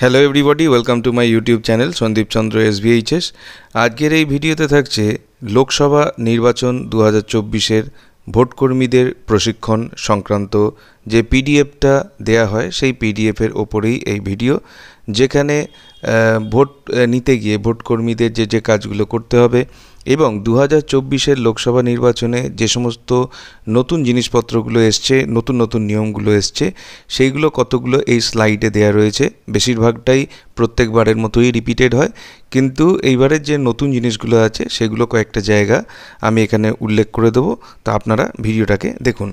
Hello everybody welcome to my YouTube channel Sandip Chandra SBHS আজকের এই ভিডিওতে থাকছে লোকসভা নির্বাচন দু হাজার চব্বিশের ভোটকর্মীদের প্রশিক্ষণ সংক্রান্ত যে পিডিএফটা দেয়া হয় সেই পিডিএফের ওপরেই এই ভিডিও যেখানে ভোট নিতে গিয়ে ভোটকর্মীদের যে যে কাজগুলো করতে হবে এবং দু হাজার চব্বিশের লোকসভা নির্বাচনে যে সমস্ত নতুন জিনিসপত্রগুলো এসছে নতুন নতুন নিয়মগুলো এসছে সেইগুলো কতগুলো এই স্লাইডে দেয়া রয়েছে বেশিরভাগটাই প্রত্যেকবারের মতোই রিপিটেড হয় কিন্তু এইবারের যে নতুন জিনিসগুলো আছে সেগুলো কয়েকটা জায়গা আমি এখানে উল্লেখ করে দেবো তা আপনারা ভিডিওটাকে দেখুন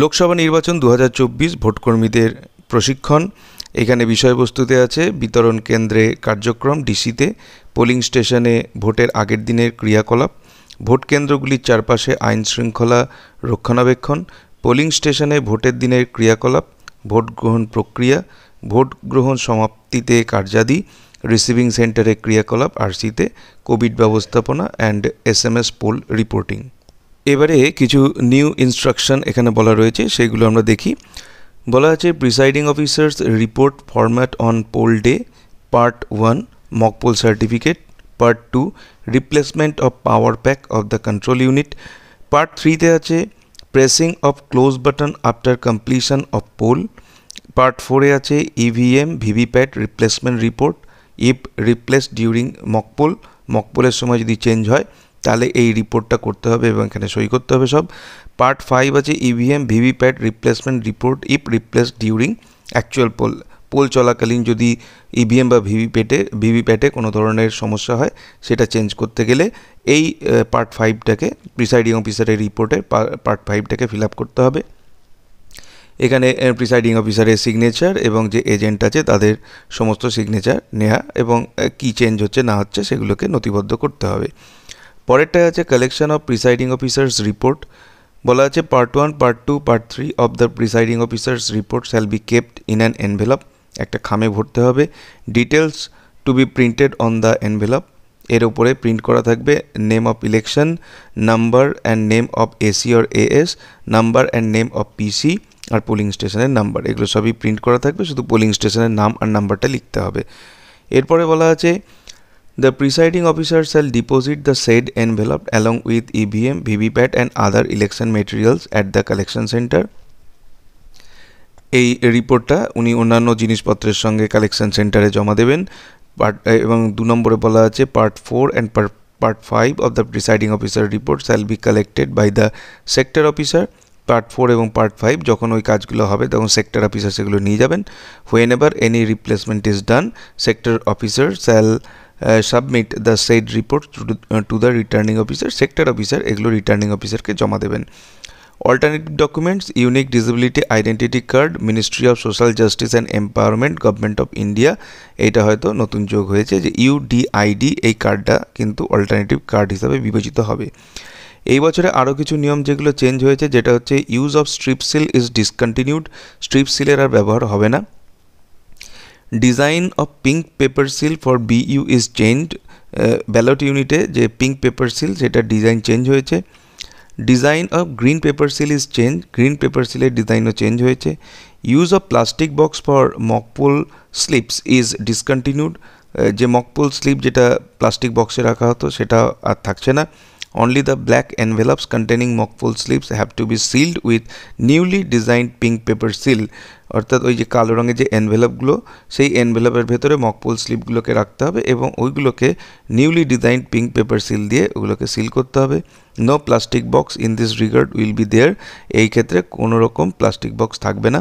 লোকসভা নির্বাচন দু হাজার ভোটকর্মীদের প্রশিক্ষণ এখানে বিষয়বস্তুতে আছে বিতরণ কেন্দ্রে কার্যক্রম ডিসিতে পোলিং স্টেশনে ভোটের আগের দিনের ক্রিয়াকলাপ ভোট কেন্দ্রগুলির চারপাশে আইন শৃঙ্খলা রক্ষণাবেক্ষণ পোলিং স্টেশনে ভোটের দিনের ক্রিয়াকলাপ ভোট গ্রহণ প্রক্রিয়া ভোট গ্রহণ সমাপ্তিতে কার্যাদি রিসিভিং সেন্টারে ক্রিয়াকলাপ আরসিতে কোভিড ব্যবস্থাপনা and S M S poll reporting এবারে কিছু নিউ ইনস্ট্রাকশন এখানে বলা রয়েছে সেগুলো আমরা দেখি বলা আছে presiding officers report format on poll day part one mock poll certificate part two replacement of power pack of the control unit part থ্রিতে আছে pressing of close button after completion of poll part ফোরে আছে EVM VVPAT replacement report if replace during mock poll মকপোলের সময় যদি change হয় তাহলে এই রিপোর্টটা করতে হবে এবং এখানে সই করতে হবে সব পার্ট ফাইভ আছে EVM VVPAT replacement report if replace during actual poll poll চলাকালীন যদি ইভিএম e বা ভিভিপ্যাটে ভিভিপ্যাটে কোনো ধরনের সমস্যা হয় সেটা চেঞ্জ করতে গেলে এই পার্ট ফাইভটাকে প্রিসাইডিং অফিসারের রিপোর্টে পার্ট ফাইভটাকে ফিল আপ করতে হবে এখানে প্রিসাইডিং অফিসারের সিগনেচার এবং যে এজেন্ট আছে তাদের সমস্ত সিগনেচার নেওয়া এবং কি চেঞ্জ হচ্ছে না হচ্ছে সেগুলোকে নথিবদ্ধ করতে হবে পরেরটা আছে collection of presiding officers report বলা আছে part one part two part three of the presiding officers report shall be kept in an envelope একটা খামে ভরতে হবে details to be printed on the envelope এর উপরে প্রিন্ট করা থাকবে name of election number and name of AC or AS number and name of PC আর polling স্টেশনের নাম্বার এগুলো সবই প্রিন্ট করা থাকবে শুধু পোলিং স্টেশনের নাম আর নাম্বারটা লিখতে হবে এরপরে বলা আছে The presiding officer shall deposit the said envelope along with EVM, VVPAT and other election materials at the collection center. এই রিপোর্টটা উনি অন্যান্য জিনিসপত্রের সঙ্গে কালেকশন সেন্টারে জমা দেবেন পার্ট এবং দু নম্বরে বলা আছে part four and part five of the presiding officer report shall be collected by the sector officer part four এবং পার্ট ফাইভ যখন ওই কাজগুলো হবে তখন সেক্টর অফিসার সেগুলো নিয়ে যাবেন whenever any replacement is done sector officer shall submit the said report to the returning officer sector officer এগুলো রিটার্নিং অফিসারকে জমা দেবেন alternative documents unique disability identity card ministry of social justice and empowerment government of India এইটা হয়তো নতুন যোগ হয়েছে যে ইউডিআইডি এই কার্ডটা কিন্তু অল্টারনেটিভ কার্ড হিসাবে বিবেচিত হবে এই বছরে আরও কিছু নিয়ম যেগুলো চেঞ্জ হয়েছে যেটা হচ্ছে use of strip seal is discontinued strip সিলের আর ব্যবহার হবে না design of pink paper seal for BU is change ballot ইউনিটে যে পিঙ্ক পেপার সিল সেটার ডিজাইন চেঞ্জ হয়েছে design of green paper seal is change green paper সিলের ডিজাইনও চেঞ্জ হয়েছে use of plastic box for mock poll slips is discontinued যে mock poll slip যেটা plastic বক্সে রাখা হতো সেটা আর থাকছে না Only the black envelopes containing mockfull slips have to be sealed with newly designed pink paper seal অর্থাৎ ওই যে কালো রঙের যে এনভেলপগুলো সেই এনভেলপের ভেতরে মকপুল স্লিপগুলোকে রাখতে হবে এবং ওইগুলোকে newly design pink paper seal দিয়ে ওগুলোকে সিল করতে হবে no plastic box in this regard will be there এই ক্ষেত্রে কোনো রকম প্লাস্টিক বক্স থাকবে না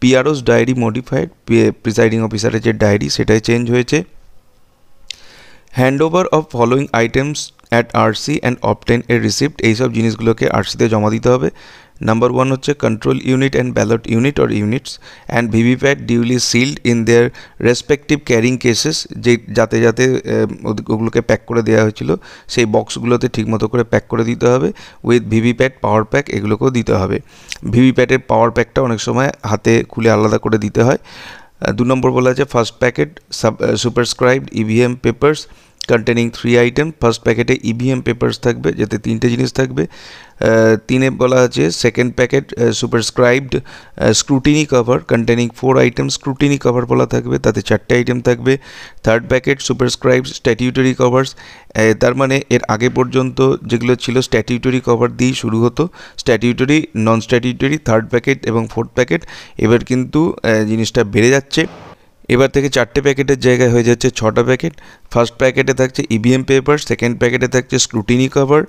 পিআরওস ডায়েরি মডিফাইড প্রিসাইডিং অফিসারের যে ডায়েরি সেটাই চেঞ্জ হয়েছে hand over of following items at RC and obtain এর রিসিপ্ট এইসব জিনিসগুলোকে আরসিতে জমা দিতে হবে নাম্বার ওয়ান হচ্ছে control unit and ballot unit or units and VVPAT duly sealed in their respective carrying cases যে যাতে যাতে ওগুলোকে প্যাক করে দেওয়া হয়েছিল সেই বক্সগুলোতে ঠিকমতো করে প্যাক করে দিতে হবে উইথ ভিভিপ্যাট পাওয়ার প্যাক এগুলোকেও দিতে হবে ভিভিপ্যাটের পাওয়ার প্যাকটা অনেক সময় হাতে খুলে আলাদা করে দিতে হয় দু নম্বর বলা আছে first packet sub superscribed EVM papers containing three item first প্যাকেটে ইভিএম পেপার্স থাকবে যাতে তিনটে জিনিস থাকবে তিনে বলা আছে second packet superscribed scrutiny cover containing four item scrutiny cover বলা থাকবে তাতে চারটে আইটেম থাকবে third packet superscribe statutory covers তার মানে এর আগে পর্যন্ত যেগুলো ছিল স্ট্যাটিউটরি কভার দিয়েই শুরু হতো statutory non statutory third packet এবং ফোর্থ প্যাকেট এবার কিন্তু জিনিসটা বেড়ে যাচ্ছে এবার থেকে চারটে প্যাকেটের জায়গায় হয়ে যাচ্ছে ছটা প্যাকেট ফার্স্ট প্যাকেটে থাকছে ইভিএম পেপার সেকেন্ড প্যাকেটে থাকছে স্ক্রুটিনি কভার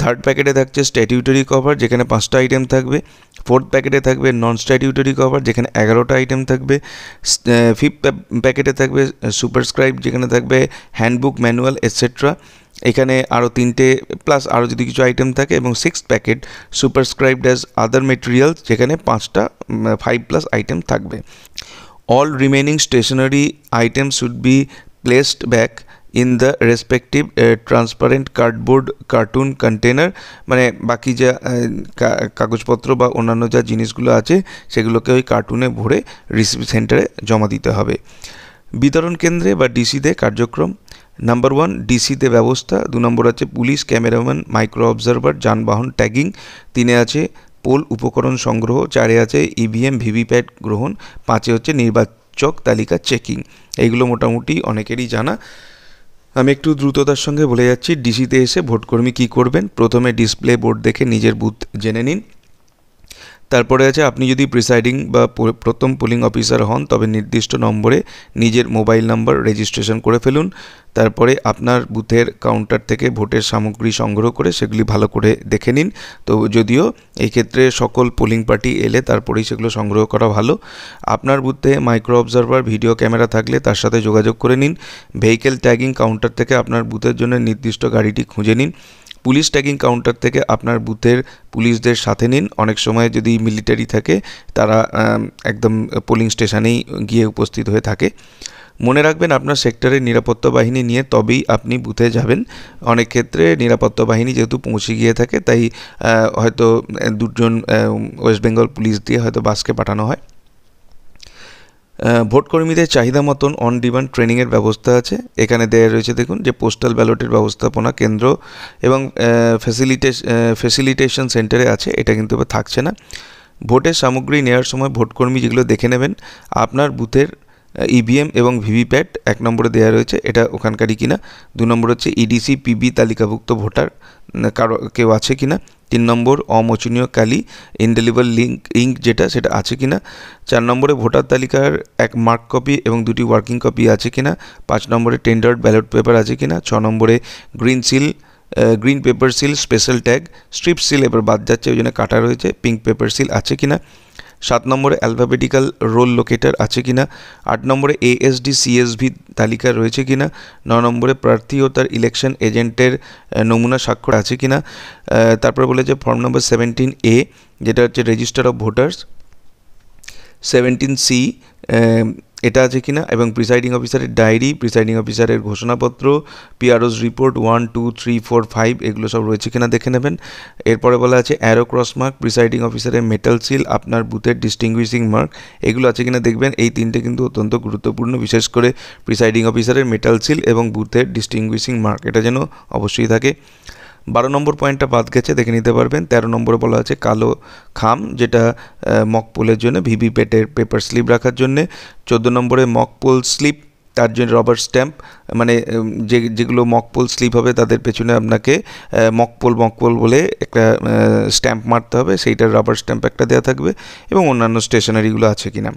থার্ড প্যাকেটে থাকছে স্ট্যাটিউটরি কভার যেখানে পাঁচটা আইটেম থাকবে ফোর্থ প্যাকেটে থাকবে নন স্ট্যাটিউটরি কভার যেখানে এগারোটা আইটেম থাকবে ফিফথ প্যাকেটে থাকবে সুপারস্ক্রাইব যেখানে থাকবে হ্যান্ডবুক ম্যানুয়াল এটসেট্রা এখানে আরও তিনটে প্লাস আরও যদি কিছু আইটেম থাকে এবং six packet superscribed as other materials যেখানে পাঁচটা ফাইভ প্লাস আইটেম থাকবে all remaining stationary items should be placed back in the respective transparent cardboard carton container মানে বাকি যা কাগজপত্র বা অন্যান্য যা জিনিসগুলো আছে সেগুলোকে ওই কার্টুনে ভরে রিসিভ সেন্টারে জমা দিতে হবে বিতরণ কেন্দ্রে বা ডিসিতে কার্যক্রম নাম্বার ওয়ান ডিসিতে ব্যবস্থা দু নম্বর আছে পুলিশ ক্যামেরাম্যান মাইক্রো অবজারভার যানবাহন ট্যাগিং তিনে আছে পোল উপকরণ সংগ্রহ চারে আছে ইভিএম e ভিভিপ্যাট গ্রহণ পাঁচে হচ্ছে নির্বাচক তালিকা চেকিং এইগুলো মোটামুটি অনেকেরই জানা আমি একটু দ্রুততার সঙ্গে বলে যাচ্ছি ডিসিতে এসে ভোটকর্মী কী করবেন প্রথমে ডিসপ্লে বোর্ড দেখে নিজের বুথ জেনে নিন তারপরে আছে আপনি যদি প্রিসাইডিং বা প্রথম পুলিং অফিসার হন তবে নির্দিষ্ট নম্বরে নিজের মোবাইল নাম্বার রেজিস্ট্রেশন করে ফেলুন তারপরে আপনার বুথের কাউন্টার থেকে ভোটের সামগ্রী সংগ্রহ করে সেগুলি ভালো করে দেখে নিন তো যদিও এই ক্ষেত্রে সকল পোলিং পার্টি এলে তারপরেই সেগুলো সংগ্রহ করা ভালো আপনার বুথে মাইক্রো অবজারভার ভিডিও ক্যামেরা থাকলে তার সাথে যোগাযোগ করে নিন ভেহিকেল ট্যাগিং কাউন্টার থেকে আপনার বুথের জন্য নির্দিষ্ট গাড়িটি খুঁজে নিন পুলিশ ট্যাগিং কাউন্টার থেকে আপনার বুথের পুলিশদের সাথে নিন অনেক সময় যদি মিলিটারি থাকে তারা একদম পোলিং স্টেশনেই গিয়ে উপস্থিত হয়ে থাকে মনে রাখবেন আপনার সেক্টরের নিরাপত্তা বাহিনী নিয়ে তবেই আপনি বুথে যাবেন অনেক ক্ষেত্রে নিরাপত্তা বাহিনী যেহেতু পৌঁছে গিয়ে থাকে তাই হয়তো দুজন ওয়েস্ট বেঙ্গল পুলিশ দিয়ে হয়তো বাসকে পাঠানো হয় ভোটকর্মীদের চাহিদা মতন অন ডিমান্ড ট্রেনিংয়ের ব্যবস্থা আছে এখানে দেয়া রয়েছে দেখুন যে পোস্টাল ব্যালটের ব্যবস্থাপনা কেন্দ্র এবং ফেসিলিটে ফেসিলিটেশন সেন্টারে আছে এটা কিন্তু এবার থাকছে না ভোটের সামগ্রী নেওয়ার সময় ভোটকর্মী যেগুলো দেখে নেবেন আপনার বুথের ইভিএম e এবং ভিভিপ্যাট এক নম্বরে দেওয়া রয়েছে এটা ওখানকারই কিনা দু নম্বর হচ্ছে ইডিসি e পিবি তালিকাভুক্ত ভোটার কারো কেউ আছে কিনা তিন নম্বর অমোচনীয় কালি ইনডেলিভার লিঙ্ক ইঙ্ক যেটা সেটা আছে কিনা চার নম্বরে ভোটার তালিকার এক মার্ক কপি এবং দুটি ওয়ার্কিং কপি আছে কি না পাঁচ নম্বরে টেন্ডার ব্যালট পেপার আছে কি না ছ নম্বরে green seal green paper seal special tag strip seal এবার বাদ যাচ্ছে ওই জন্য কাটা রয়েছে পিঙ্ক পেপার সিল আছে কিনা সাত নম্বরে অ্যালফাবেটিক্যাল রোল লোকেটার আছে কি না আট নম্বরে এএসডি সিএসভি তালিকা রয়েছে কিনা ন নম্বরে প্রার্থী ও তার ইলেকশন এজেন্টের নমুনা স্বাক্ষর আছে কিনা তারপরে বলেছে ফর্ম নম্বর সেভেন্টিন এ যেটা হচ্ছে register of voters seventeen C এটা আছে কিনা এবং প্রিসাইডিং অফিসারের ডায়েরি প্রিসাইডিং অফিসারের ঘোষণাপত্র PROs report one two three four five এগুলো সব রয়েছে কিনা দেখে নেবেন এরপরে বলা আছে অ্যারো ক্রসমার্ক প্রিসাইডিং অফিসারের মেটাল সিল আপনার বুথের ডিস্টিংগুইশিং মার্ক এগুলো আছে কিনা দেখবেন এই তিনটে কিন্তু অত্যন্ত গুরুত্বপূর্ণ বিশেষ করে প্রিসাইডিং অফিসারের মেটাল সিল এবং বুথের ডিস্টিংগুইশিং মার্ক এটা যেন অবশ্যই থাকে বারো নম্বর পয়েন্টটা বাদ গেছে দেখে নিতে পারবেন তেরো নম্বরে বলা আছে কালো খাম যেটা মকপুলের জন্য ভিভি পেটের পেপার স্লিপ রাখার জন্যে চোদ্দো নম্বরে মকপুল স্লিপ তার জন্য রবার স্ট্যাম্প মানে যে যেগুলো মকপোল স্লিপ হবে তাদের পেছনে আপনাকে মকপোল মকপোল বলে একটা স্ট্যাম্প মারতে হবে সেইটার রবার স্ট্যাম্প একটা দেওয়া থাকবে এবং অন্যান্য স্টেশনারিগুলো আছে কিনা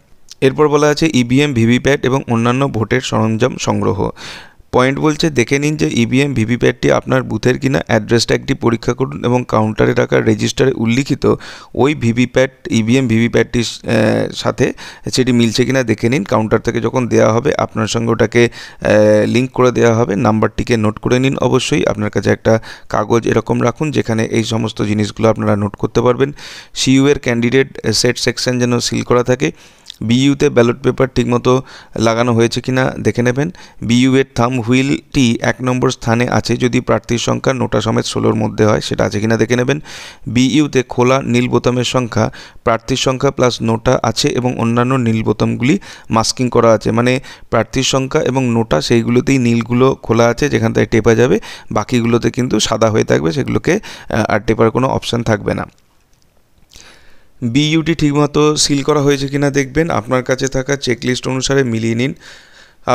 এরপর বলা আছে ইভিএম e ভিভিপ্যাট এবং অন্যান্য ভোটের সরঞ্জাম সংগ্রহ পয়েন্ট বলছে দেখে নিন যে ইভিএম e ভিভিপ্যাটটি আপনার বুথের কিনা অ্যাড্রেসটা একটি পরীক্ষা করুন এবং কাউন্টারে রাখা রেজিস্টারে উল্লিখিত ওই ভিভিপ্যাট ইভিএম ভিভিপ্যাটটির সাথে সেটি মিলছে কিনা দেখে নিন কাউন্টার থেকে যখন দেওয়া হবে আপনার সঙ্গে ওটাকে লিঙ্ক করে দেওয়া হবে নাম্বারটিকে নোট করে নিন অবশ্যই আপনার কাছে একটা কাগজ এরকম রাখুন যেখানে এই সমস্ত জিনিসগুলো আপনারা নোট করতে পারবেন সিইউ এর ক্যান্ডিডেট সেট সেকশন যেন সিল করা থাকে বিইউতে ব্যালট পেপার ঠিকমতো লাগানো হয়েছে কিনা দেখে নেবেন বিইউ এর থাম হুইলটি এক নম্বর স্থানে আছে যদি প্রার্থীর সংখ্যা নোটা সমেত ষোলোর মধ্যে হয় সেটা আছে কিনা দেখে নেবেন বিইউতে খোলা নীল বোতামের সংখ্যা প্রার্থীর সংখ্যা প্লাস নোটা আছে এবং অন্যান্য নীল বোতামগুলি মাস্কিং করা আছে মানে প্রার্থীর সংখ্যা এবং নোটা সেইগুলোতেই নীলগুলো খোলা আছে যেখান থেকে টেপা যাবে বাকিগুলোতে কিন্তু সাদা হয়ে থাকবে সেগুলোকে আর টেপার কোনো অপশান থাকবে না বিইউটি ঠিকমতো সিল করা হয়েছে কিনা দেখবেন আপনার কাছে থাকা চেকলিস্ট অনুসারে মিলিয়ে নিন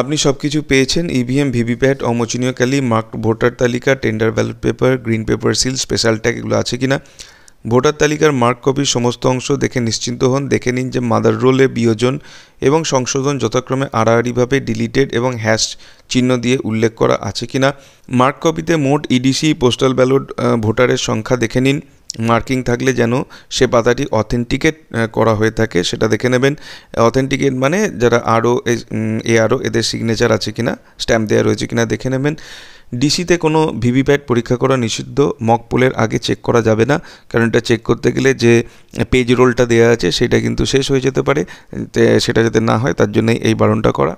আপনি সব কিছু পেয়েছেন ইভিএম e ভিভিপ্যাট অমোচনীয় ক্যালি মার্ক ভোটার তালিকা tender ballot paper green paper seal special tag এগুলো আছে কিনা ভোটার তালিকার মার্ক কপির সমস্ত অংশ দেখে নিশ্চিন্ত হন দেখে নিন যে মাদার রোলে বিয়োজন এবং সংশোধন যথাক্রমে আড়াআড়িভাবে ডিলিটেড এবং হ্যাশ চিহ্ন দিয়ে উল্লেখ করা আছে কিনা মার্ক কপিতে মোট ইডিসি পোস্টাল ব্যালট ভোটারের সংখ্যা দেখে নিন মার্কিং থাকলে যেন সে পাতাটি অথেন্টিকেট করা হয়ে থাকে সেটা দেখে নেবেন অথেন্টিকেট মানে যারা আরও এ আরও এদের সিগনেচার আছে কিনা স্ট্যাম্প দেওয়া রয়েছে কিনা দেখে নেবেন ডিসিতে কোনো ভিভিপ্যাট পরীক্ষা করা নিষিদ্ধ মক পোলের আগে চেক করা যাবে না কারণ এটা চেক করতে গেলে যে পেজ রোলটা দেওয়া আছে সেটা কিন্তু শেষ হয়ে যেতে পারে সেটা যাতে না হয় তার জন্যই এই বারণটা করা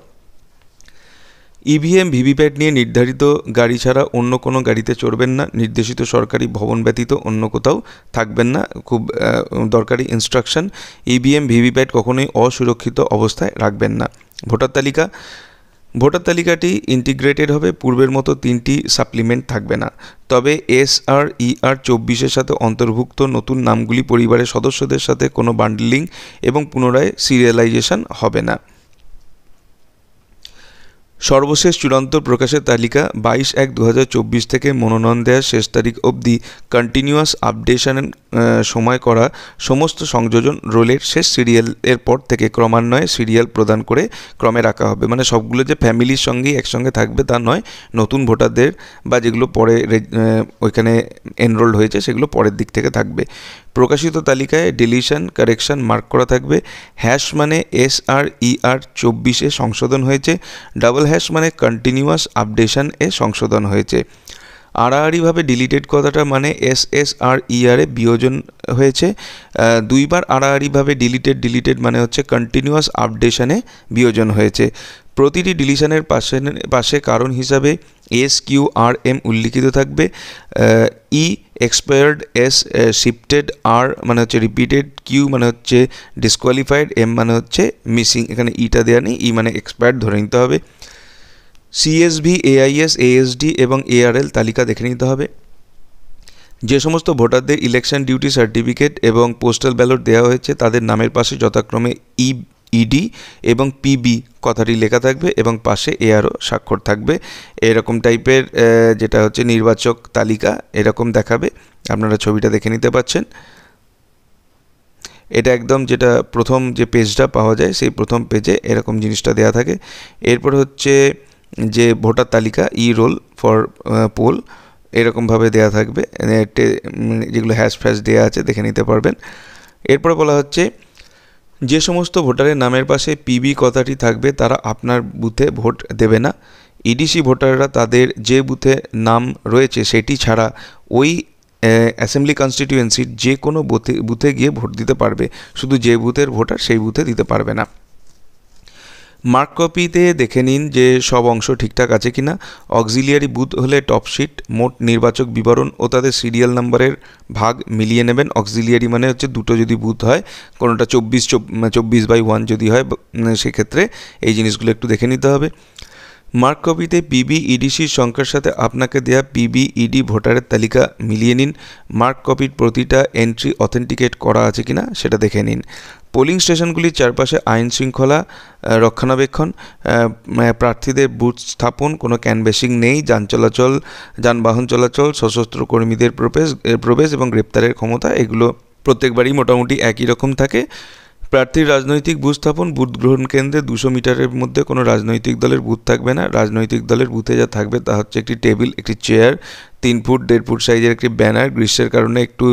ইভিএম e ভিভিপ্যাট নিয়ে নির্ধারিত গাড়ি ছাড়া অন্য কোনো গাড়িতে চড়বেন না নির্দেশিত সরকারি ভবন ব্যতীত অন্য কোথাও থাকবেন না খুব দরকারি ইনস্ট্রাকশন ইভিএম e ভিভিপ্যাট কখনোই অসুরক্ষিত অবস্থায় রাখবেন না ভোটার তালিকা ভোটার তালিকাটি ইন্টিগ্রেটেড হবে পূর্বের মতো তিনটি সাপ্লিমেন্ট থাকবে না তবে এস আর ইআর চব্বিশের সাথে অন্তর্ভুক্ত নতুন নামগুলি পরিবারের সদস্যদের সাথে কোনো বান্ডলিং এবং পুনরায় সিরিয়ালাইজেশন হবে না সর্বশেষ চূড়ান্ত প্রকাশের তালিকা বাইশ এক দু থেকে মনোনয়ন দেওয়ার শেষ তারিখ অবধি কন্টিনিউয়াস আপডেশন সময় করা সমস্ত সংযোজন রোলের শেষ সিরিয়ালের পর থেকে ক্রমান্বয়ে সিরিয়াল প্রদান করে ক্রমে রাখা হবে মানে সবগুলো যে ফ্যামিলির সঙ্গেই একসঙ্গে থাকবে তা নয় নতুন ভোটারদের বা যেগুলো পরে ওইখানে এনরোল্ড হয়েছে সেগুলো পরের দিক থেকে থাকবে প্রকাশিত তালিকায় ডিলিশন কারেকশন মার্ক করা থাকবে হ্যাশ মানে এস আর ই e আর চব্বিশে সংশোধন হয়েছে ডাবল হ্যাশ মানে কন্টিনিউয়াস আপডেশন এ সংশোধন হয়েছে আড়াআড়িভাবে ডিলিটেড কথাটা মানে এস এস আর ইআরে বিয়োজন হয়েছে দুইবার আড়াআড়িভাবে ডিলিটেড ডিলিটেড মানে হচ্ছে কন্টিনিউয়াস আপডেশনে বিয়োজন হয়েছে প্রতিটি ডিলিশনের পাশে পাশে কারণ হিসাবে এস কিউ আর এম উল্লিখিত থাকবে E expired S shifted R মানে হচ্ছে রিপিটেড কিউ মানে হচ্ছে ডিসকোয়ালিফাইড এম মানে হচ্ছে মিসিং এখানে ইটা দেওয়া নেই ই মানে এক্সপায়ার্ড ধরে নিতে হবে সিএসভি এআইএস এএসডি এবং এআরএল তালিকা দেখে নিতে হবে যে সমস্ত ভোটারদের ইলেকশন ডিউটি সার্টিফিকেট এবং পোস্টাল ব্যালট দেওয়া হয়েছে তাদের নামের পাশে যথাক্রমে ই ইডি e এবং পিবি কথাটি লেখা থাকবে এবং পাশে এআরও স্বাক্ষর থাকবে এরকম টাইপের যেটা হচ্ছে নির্বাচক তালিকা এরকম দেখাবে আপনারা ছবিটা দেখে নিতে পাচ্ছেন এটা একদম যেটা প্রথম যে পেজটা পাওয়া যায় সেই প্রথম পেজে এরকম জিনিসটা দেয়া থাকে এরপর হচ্ছে যে ভোটার তালিকা ই রোল ফর পোল এরকমভাবে দেয়া থাকবে যেগুলো হ্যাশ ফ্যাশ দেওয়া আছে দেখে নিতে পারবেন এরপরে বলা হচ্ছে যে সমস্ত ভোটারের নামের পাশে পিবি কথাটি থাকবে তারা আপনার বুথে ভোট দেবে না ইডিসি e ভোটাররা তাদের যে বুথে নাম রয়েছে সেটি ছাড়া ওই অ্যাসেম্বলি কনস্টিটিউয়েন্সির যে কোনো বুথে বুথে গিয়ে ভোট দিতে পারবে শুধু যে বুথের ভোটার সেই বুথে দিতে পারবে না মার্ক কপিতে দেখে নিন যে সব অংশ ঠিকঠাক আছে কিনা অক্সিলিয়ারি বুথ হলে টপশিট মোট নির্বাচক বিবরণ ও তাদের সিরিয়াল নাম্বারের ভাগ মিলিয়ে নেবেন অক্সিলিয়ারি মানে হচ্ছে দুটো যদি বুথ হয় কোনোটা চব্বিশ চব্বিশ বাই ওয়ান যদি হয় সেক্ষেত্রে এই জিনিসগুলো একটু দেখে নিতে হবে মার্ক কপিতে পিবিইডিসির সংখ্যার সাথে আপনাকে দেয়া পিবিইডি ভোটারের তালিকা মিলিয়ে নিন মার্ক কপির প্রতিটা এন্ট্রি অথেন্টিকেট করা আছে কিনা সেটা দেখে নিন পোলিং স্টেশনগুলির চারপাশে আইন শৃঙ্খলা রক্ষণাবেক্ষণ প্রার্থীদের বুথ স্থাপন কোনো ক্যানভেসিং নেই যান চলাচল যানবাহন চলাচল সশস্ত্র কর্মীদের প্রবেশ প্রবেশ এবং গ্রেপ্তারের ক্ষমতা এগুলো প্রত্যেকবারই মোটামুটি একই রকম থাকে প্রার্থীর রাজনৈতিক বুথ স্থাপন বুথ গ্রহণ কেন্দ্রে দুশো মিটারের মধ্যে কোনো রাজনৈতিক দলের বুথ থাকবে না রাজনৈতিক দলের বুথে যা থাকবে তা হচ্ছে একটি টেবিল একটি চেয়ার তিন ফুট দেড় ফুট সাইজের একটি ব্যানার গ্রীষ্মের কারণে একটু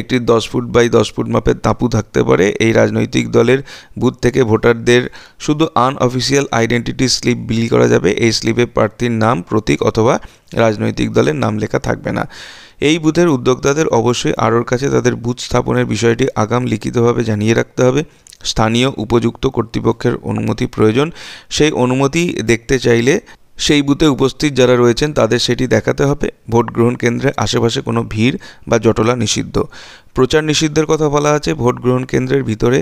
একটি দশ ফুট বাই দশ ফুট মাপের তাঁপু থাকতে পারে এই রাজনৈতিক দলের বুথ থেকে ভোটারদের শুধু আনঅফিসিয়াল আইডেন্টিটি স্লিপ বিলি করা যাবে এই স্লিপে প্রার্থীর নাম প্রতীক অথবা রাজনৈতিক দলের নাম লেখা থাকবে না এই বুথের উদ্যোক্তাদের অবশ্যই আরোর কাছে তাদের বুথ স্থাপনের বিষয়টি আগাম লিখিতভাবে জানিয়ে রাখতে হবে স্থানীয় উপযুক্ত কর্তৃপক্ষের অনুমতি প্রয়োজন সেই অনুমতি দেখতে চাইলে সেই বুথে উপস্থিত যারা রয়েছেন তাদের সেটি দেখাতে হবে ভোট গ্রহণ কেন্দ্রে আশেপাশে কোনো ভিড় বা জটলা নিষিদ্ধ প্রচার নিষিদ্ধের কথা বলা আছে ভোট গ্রহণ কেন্দ্রের ভিতরে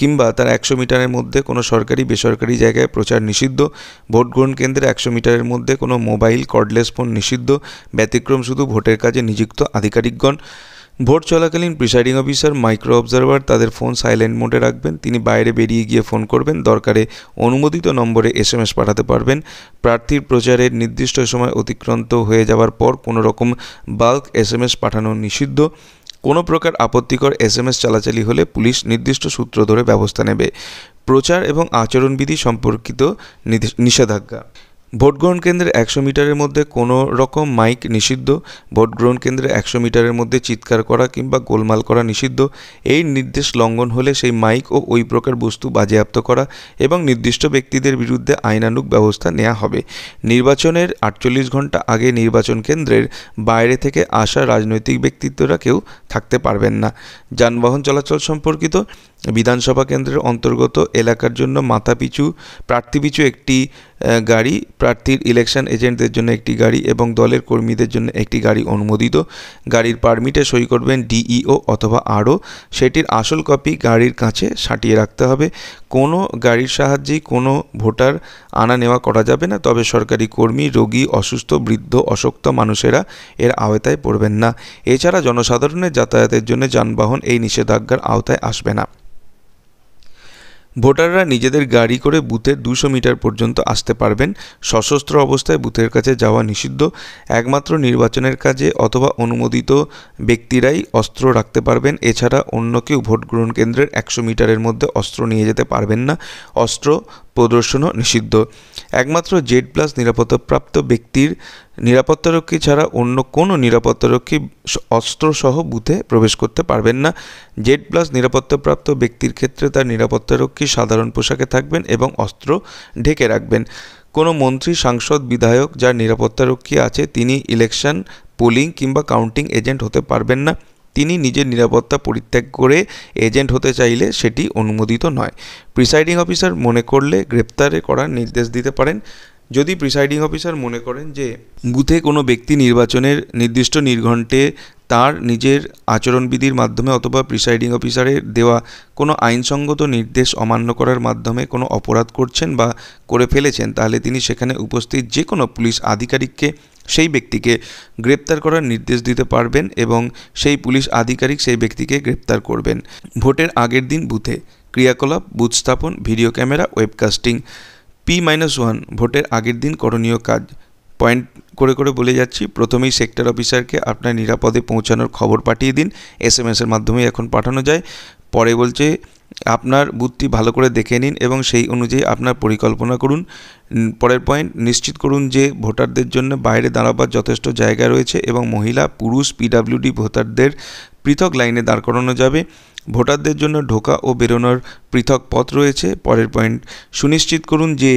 কিংবা তার একশো মিটারের মধ্যে কোনো সরকারি বেসরকারি জায়গায় প্রচার নিষিদ্ধ ভোট গ্রহণ কেন্দ্রের একশো মিটারের মধ্যে কোনো মোবাইল কর্ডলেস ফোন নিষিদ্ধ ব্যতিক্রম শুধু ভোটের কাজে নিযুক্ত আধিকারিকগণ ভোট চলাকালীন প্রিসাইডিং অফিসার মাইক্রো অবজারভার তাদের ফোন সাইলেন্ট মোডে রাখবেন তিনি বাইরে বেরিয়ে গিয়ে ফোন করবেন দরকারে অনুমোদিত নম্বরে এসএমএস পাঠাতে পারবেন প্রার্থীর প্রচারের নির্দিষ্ট সময় অতিক্রান্ত হয়ে যাওয়ার পর কোনো রকম বাল্ক এসএমএস পাঠানো নিষিদ্ধ কোনো প্রকার আপত্তিকর এসএমএস চালাচালি হলে পুলিশ নির্দিষ্ট সূত্র ধরে ব্যবস্থা নেবে প্রচার এবং আচরণবিধি সম্পর্কিত নিষেধাজ্ঞা ভোট গ্রহণ কেন্দ্রে একশো মিটারের মধ্যে কোনো রকম মাইক নিষিদ্ধ ভোট গ্রহণ কেন্দ্রে একশো মিটারের মধ্যে চিৎকার করা কিংবা গোলমাল করা নিষিদ্ধ এই নির্দেশ লঙ্ঘন হলে সেই মাইক ও ওই প্রকার বস্তু বাজেয়াপ্ত করা এবং নির্দিষ্ট ব্যক্তিদের বিরুদ্ধে আইনানুগ ব্যবস্থা নেওয়া হবে নির্বাচনের আটচল্লিশ ঘন্টা আগে নির্বাচন কেন্দ্রের বাইরে থেকে আসা রাজনৈতিক ব্যক্তিত্বরা কেউ থাকতে পারবেন না যানবাহন চলাচল সম্পর্কিত বিধানসভা কেন্দ্রের অন্তর্গত এলাকার জন্য মাথাপিছু প্রার্থীপিছু একটি গাড়ি প্রার্থীর ইলেকশন এজেন্টদের জন্য একটি গাড়ি এবং দলের কর্মীদের জন্য একটি গাড়ি অনুমোদিত গাড়ির পারমিটে সই করবেন ডিইও e অথবা আরও সেটির আসল কপি গাড়ির কাছে সাঁটিয়ে রাখতে হবে কোনো গাড়ির সাহায্যেই কোনো ভোটার আনা নেওয়া করা যাবে না তবে সরকারি কর্মী রোগী অসুস্থ বৃদ্ধ অশক্ত মানুষেরা এর আওতায় পড়বেন না এছাড়া জনসাধারণের যাতায়াতের জন্য যানবাহন এই নিষেধাজ্ঞার আওতায় আসবে না ভোটাররা নিজেদের গাড়ি করে বুথের দুশো মিটার পর্যন্ত আসতে পারবেন সশস্ত্র অবস্থায় বুথের কাছে যাওয়া নিষিদ্ধ একমাত্র নির্বাচনের কাজে অথবা অনুমোদিত ব্যক্তিরাই অস্ত্র রাখতে পারবেন এছাড়া অন্য কেউ ভোট গ্রহণ কেন্দ্রের একশো মিটারের মধ্যে অস্ত্র নিয়ে যেতে পারবেন না অস্ত্র প্রদর্শনও নিষিদ্ধ একমাত্র জেড প্লাস নিরাপত্তাপ্রাপ্ত ব্যক্তির নিরাপত্তারক্ষী ছাড়া অন্য কোনো নিরাপত্তারক্ষী অস্ত্রসহ বুথে প্রবেশ করতে পারবেন না জেড প্লাস নিরাপত্তাপ্রাপ্ত ব্যক্তির ক্ষেত্রে তার নিরাপত্তারক্ষী সাধারণ পোশাকে থাকবেন এবং অস্ত্র ঢেকে রাখবেন কোনো মন্ত্রী সাংসদ বিধায়ক যার নিরাপত্তারক্ষী আছে তিনি ইলেকশন পোলিং কিংবা কাউন্টিং এজেন্ট হতে পারবেন না তিনি নিজের নিরাপত্তা পরিত্যাগ করে এজেন্ট হতে চাইলে সেটি অনুমোদিত নয় প্রিসাইডিং অফিসার মনে করলে গ্রেপ্তারে করার নির্দেশ দিতে পারেন যদি প্রিসাইডিং অফিসার মনে করেন যে বুথে কোনো ব্যক্তি নির্বাচনের নির্দিষ্ট নির্ঘণ্টে তার নিজের আচরণবিধির মাধ্যমে অথবা প্রিসাইডিং অফিসারের দেওয়া কোনো আইনসঙ্গত নির্দেশ অমান্য করার মাধ্যমে কোনো অপরাধ করছেন বা করে ফেলেছেন তাহলে তিনি সেখানে উপস্থিত যে কোনো পুলিশ আধিকারিককে সেই ব্যক্তিকে গ্রেপ্তার করার নির্দেশ দিতে পারবেন এবং সেই পুলিশ আধিকারিক সেই ব্যক্তিকে গ্রেপ্তার করবেন ভোটের আগের দিন বুথে ক্রিয়াকলাপ বুথ স্থাপন video camera webcasting P minus one ভোটের আগের দিন করণীয় কাজ পয়েন্ট করে করে বলে যাচ্ছি প্রথমেই সেক্টর অফিসারকে আপনার নিরাপদে পৌঁছানোর খবর পাঠিয়ে দিন এস এম এসের মাধ্যমে এখন পাঠানো যায় পরে বলছে আপনার বুথটি ভালো করে দেখে নিন এবং সেই অনুযায়ী আপনার পরিকল্পনা করুন পরের পয়েন্ট নিশ্চিত করুন যে ভোটারদের জন্য বাইরে দাঁড়াবার যথেষ্ট জায়গা রয়েছে এবং মহিলা পুরুষ পিডাব্লিউডি ভোটারদের পৃথক লাইনে দাঁড় করানো যাবে ভোটারদের জন্য ঢোকা ও বেরোনোর পৃথক পথ রয়েছে পরের পয়েন্ট সুনিশ্চিত করুন যে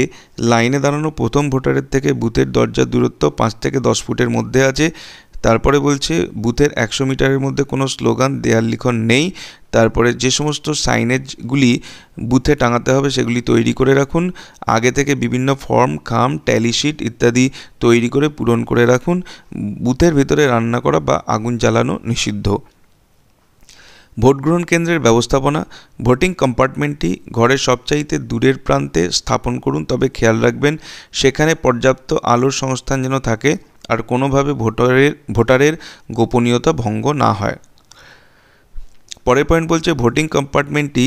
লাইনে দাঁড়ানো প্রথম ভোটারের থেকে বুথের দরজার দূরত্ব পাঁচ থেকে দশ ফুটের মধ্যে আছে তারপরে বলছে বুথের একশো মিটারের মধ্যে কোনো স্লোগান দেয়াল লিখন নেই তারপরে যে সমস্ত সাইনেজগুলি বুথে টাঙাতে হবে সেগুলি তৈরি করে রাখুন আগে থেকে বিভিন্ন ফর্ম খাম ট্যালিশিট ইত্যাদি তৈরি করে পূরণ করে রাখুন বুথের ভেতরে রান্না করা বা আগুন জ্বালানো নিষিদ্ধ ভোটগ্রহণ কেন্দ্রের ব্যবস্থাপনা ভোটিং কম্পার্টমেন্টটি ঘরের সবচাইতে দূরের প্রান্তে স্থাপন করুন তবে খেয়াল রাখবেন সেখানে পর্যাপ্ত আলোর সংস্থান যেন থাকে আর কোনোভাবে ভোটারের ভোটারের গোপনীয়তা ভঙ্গ না হয় পরের পয়েন্ট বলছে ভোটিং কম্পার্টমেন্টটি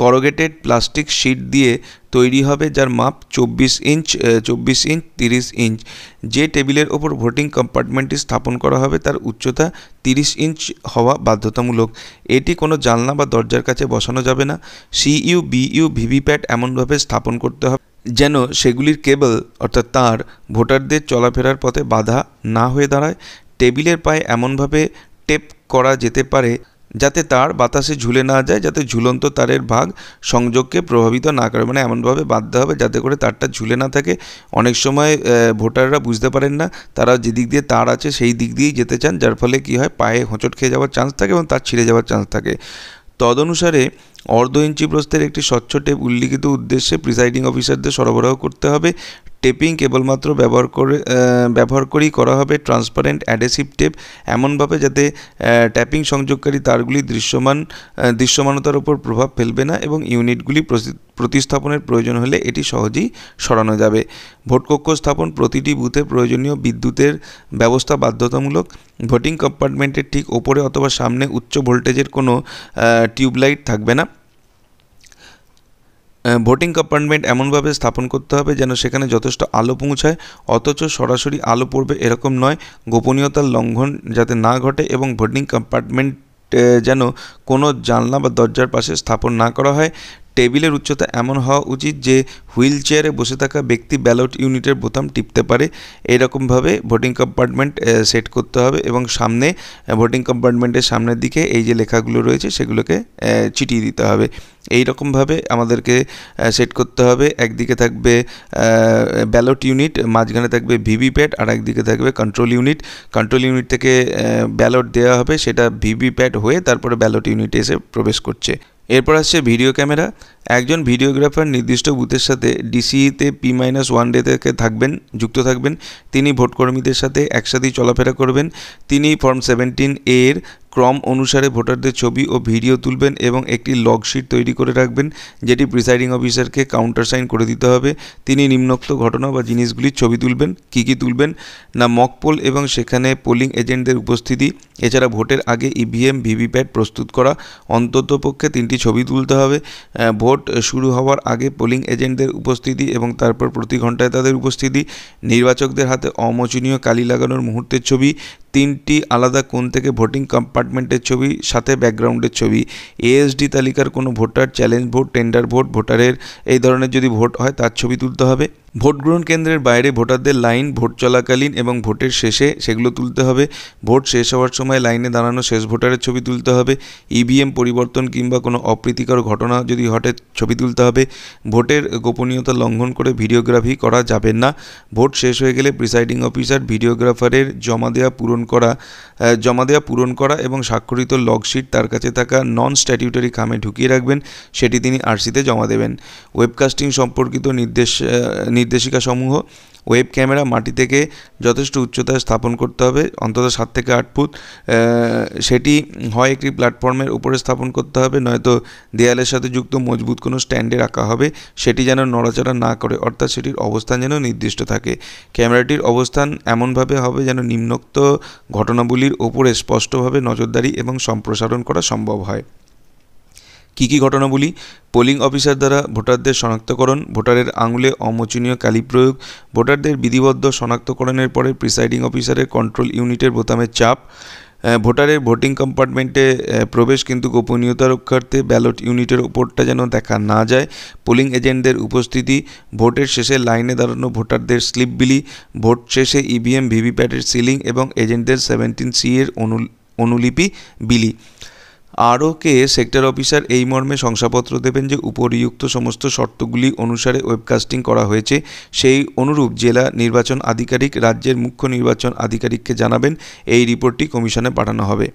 করোগেটেড প্লাস্টিক শিট দিয়ে তৈরি হবে যার মাপ চব্বিশ ইঞ্চ চব্বিশ ইঞ্চ তিরিশ ইঞ্চ যে টেবিলের ওপর ভোটিং কম্পার্টমেন্টটি স্থাপন করা হবে তার উচ্চতা তিরিশ ইঞ্চ হওয়া বাধ্যতামূলক এটি কোনো জানলা বা দরজার কাছে বসানো যাবে না সিইউ বিইউ ভিভিপ্যাট এমনভাবে স্থাপন করতে হবে যেন সেগুলির কেবল অর্থাৎ তার ভোটারদের চলাফেরার পথে বাধা না হয়ে দাঁড়ায় টেবিলের পায়ে এমনভাবে টেপ করা যেতে পারে যাতে তার বাতাসে ঝুলে না যায় যাতে ঝুলন্ত তারের ভাগ সংযোগকে প্রভাবিত না করে মানে এমনভাবে বাঁধতে হবে যাতে করে তারটা ঝুলে না থাকে অনেক সময় ভোটাররা বুঝতে পারেন না তারা যেদিক দিয়ে তার আছে সেই দিক দিয়েই যেতে চান যার ফলে কি হয় পায়ে হোঁচট খেয়ে যাওয়ার চান্স থাকে এবং তার ছিঁড়ে যাওয়ার চান্স থাকে তদনুসারে অর্ধ ইঞ্চি প্রস্তের একটি স্বচ্ছ টেপ উল্লিখিত উদ্দেশ্যে প্রিসাইডিং অফিসারদের সরবরাহ করতে হবে টেপিং কেবলমাত্র ব্যবহার করে ব্যবহার করেই করা হবে ট্রান্সপারেন্ট অ্যাডেসিভ টেপ এমনভাবে যাতে ট্যাপিং সংযোগকারী তারগুলি দৃশ্যমান দৃশ্যমানতার উপর প্রভাব ফেলবে না এবং ইউনিটগুলি প্রতিস্থাপনের প্রয়োজন হলে এটি সহজেই সরানো যাবে ভোটকক্ষ স্থাপন প্রতিটি বুথে প্রয়োজনীয় বিদ্যুতের ব্যবস্থা বাধ্যতামূলক ভোটিং কম্পার্টমেন্টের ঠিক ওপরে অথবা সামনে উচ্চ ভোল্টেজের কোনো টিউবলাইট থাকবে না ভোটিং কম্পার্টমেন্ট এমনভাবে স্থাপন করতে হবে যেন সেখানে যথেষ্ট আলো পৌঁছায় অথচ সরাসরি আলো পড়বে এরকম নয় গোপনীয়তার লঙ্ঘন যাতে না ঘটে এবং ভোটিং কম্পার্টমেন্ট যেন কোনো জানলা বা দরজার পাশে স্থাপন না করা হয় টেবিলের উচ্চতা এমন হওয়া উচিত যে হুইল চেয়ারে বসে থাকা ব্যক্তি ব্যালট ইউনিটের বোতাম টিপতে পারে এইরকমভাবে ভোটিং কম্পার্টমেন্ট সেট করতে হবে এবং সামনে ভোটিং কম্পার্টমেন্টের সামনের দিকে এই যে লেখাগুলো রয়েছে সেগুলোকে চিটিয়ে দিতে হবে এই রকমভাবে আমাদেরকে সেট করতে হবে একদিকে থাকবে ব্যালট ইউনিট মাঝখানে থাকবে ভিভিপ্যাট আর একদিকে থাকবে কন্ট্রোল ইউনিট কন্ট্রোল ইউনিট থেকে ব্যালট দেওয়া হবে সেটা ভিভিপ্যাট হয়ে তারপরে ব্যালট ইউনিটে এসে প্রবেশ করছে এরপর আসছে ভিডিও ক্যামেরা একজন ভিডিওগ্রাফার নির্দিষ্ট বুথের সাথে ডিসিইতে পি মাইনাস ওয়ান ডে থেকে থাকবেন যুক্ত থাকবেন তিনি ভোটকর্মীদের সাথে একসাথেই চলাফেরা করবেন তিনি ফর্ম সেভেন্টিন এর ক্রম অনুসারে ভোটারদের ছবি ও ভিডিও তুলবেন এবং একটি লগশিট তৈরি করে রাখবেন যেটি প্রিসাইডিং অফিসারকে কাউন্টারসাইন করে দিতে হবে তিনি নিম্নোক্ত ঘটনা বা জিনিসগুলির ছবি তুলবেন কী কী তুলবেন না মকপোল এবং সেখানে পোলিং এজেন্টদের উপস্থিতি এছাড়া ভোটের আগে ইভিএম ভিভিপ্যাট প্রস্তুত করা অন্তত পক্ষে তিনটি ছবি তুলতে হবে ভোট শুরু হওয়ার আগে পোলিং এজেন্টদের উপস্থিতি এবং তারপর প্রতি ঘন্টায় তাদের উপস্থিতি নির্বাচকদের হাতে অমোচনীয় কালি লাগানোর মুহূর্তের ছবি তিনটি আলাদা কোণ থেকে ভোটিং কম্পার্টমেন্টের ছবি সাথে ব্যাকগ্রাউন্ডের ছবি এএসডি তালিকার কোনো voter challenge vote tender vote ভোটারের এই ধরনের যদি ভোট হয় তার ছবি তুলতে হবে ভোটগ্রহণ কেন্দ্রের বাইরে ভোটারদের লাইন ভোট চলাকালীন এবং ভোটের শেষে সেগুলো তুলতে হবে ভোট শেষ হওয়ার সময় লাইনে দাঁড়ানো শেষ ভোটারের ছবি তুলতে হবে ইভিএম e পরিবর্তন কিংবা কোনো অপ্রীতিকর ঘটনা যদি ঘটে ছবি তুলতে হবে ভোটের গোপনীয়তা লঙ্ঘন করে ভিডিওগ্রাফি করা যাবে না ভোট শেষ হয়ে গেলে প্রিসাইডিং অফিসার ভিডিওগ্রাফারের জমা দেওয়া পূরণ করা জমা দেওয়া পূরণ করা এবং স্বাক্ষরিত লগশিট তার কাছে থাকা নন স্ট্যাটিউটারি খামে ঢুকিয়ে রাখবেন সেটি তিনি আরসিতে জমা দেবেন ওয়েবকাস্টিং সম্পর্কিত নির্দেশ নির্দেশিকাসমূহ ওয়েব ক্যামেরা মাটি থেকে যথেষ্ট উচ্চতায় স্থাপন করতে হবে অন্তত সাত থেকে আট ফুট সেটি হয় একটি প্ল্যাটফর্মের উপরে স্থাপন করতে হবে নয়তো দেয়ালের সাথে যুক্ত মজবুত কোনো স্ট্যান্ডে রাখা হবে সেটি যেন নড়াচড়া না করে অর্থাৎ সেটির অবস্থান যেন নির্দিষ্ট থাকে ক্যামেরাটির অবস্থান এমনভাবে হবে যেন নিম্নোক্ত ঘটনাবলীর ওপরে স্পষ্টভাবে নজরদারি এবং সম্প্রসারণ করা সম্ভব হয় কি কি ঘটনাবলী পোলিং অফিসার দ্বারা ভোটারদের শনাক্তকরণ ভোটারের আঙুলে অমোচনীয় কালি প্রয়োগ ভোটারদের বিধিবদ্ধ শনাক্তকরণের পরে প্রিসাইডিং অফিসারের কন্ট্রোল ইউনিটের বোতামের চাপ ভোটারের ভোটিং কম্পার্টমেন্টে প্রবেশ কিন্তু গোপনীয়তা রক্ষার্থে ব্যালট ইউনিটের ওপরটা যেন দেখা না যায় পোলিং এজেন্টদের উপস্থিতি ভোটের শেষে লাইনে দাঁড়ানো ভোটারদের স্লিপ বিলি ভোট শেষে ইভিএম ভিভিপ্যাটের সিলিং এবং এজেন্টদের সেভেন্টিন সি এর অনুলিপি বিলি আরও কে সেক্টর অফিসার এই মর্মে শংসাপত্র দেবেন যে উপরিযুক্ত সমস্ত শর্তগুলি অনুসারে ওয়েবকাস্টিং করা হয়েছে সেই অনুরূপ জেলা নির্বাচন আধিকারিক রাজ্যের মুখ্য নির্বাচন আধিকারিককে জানাবেন এই রিপোর্টটি কমিশনে পাঠানো হবে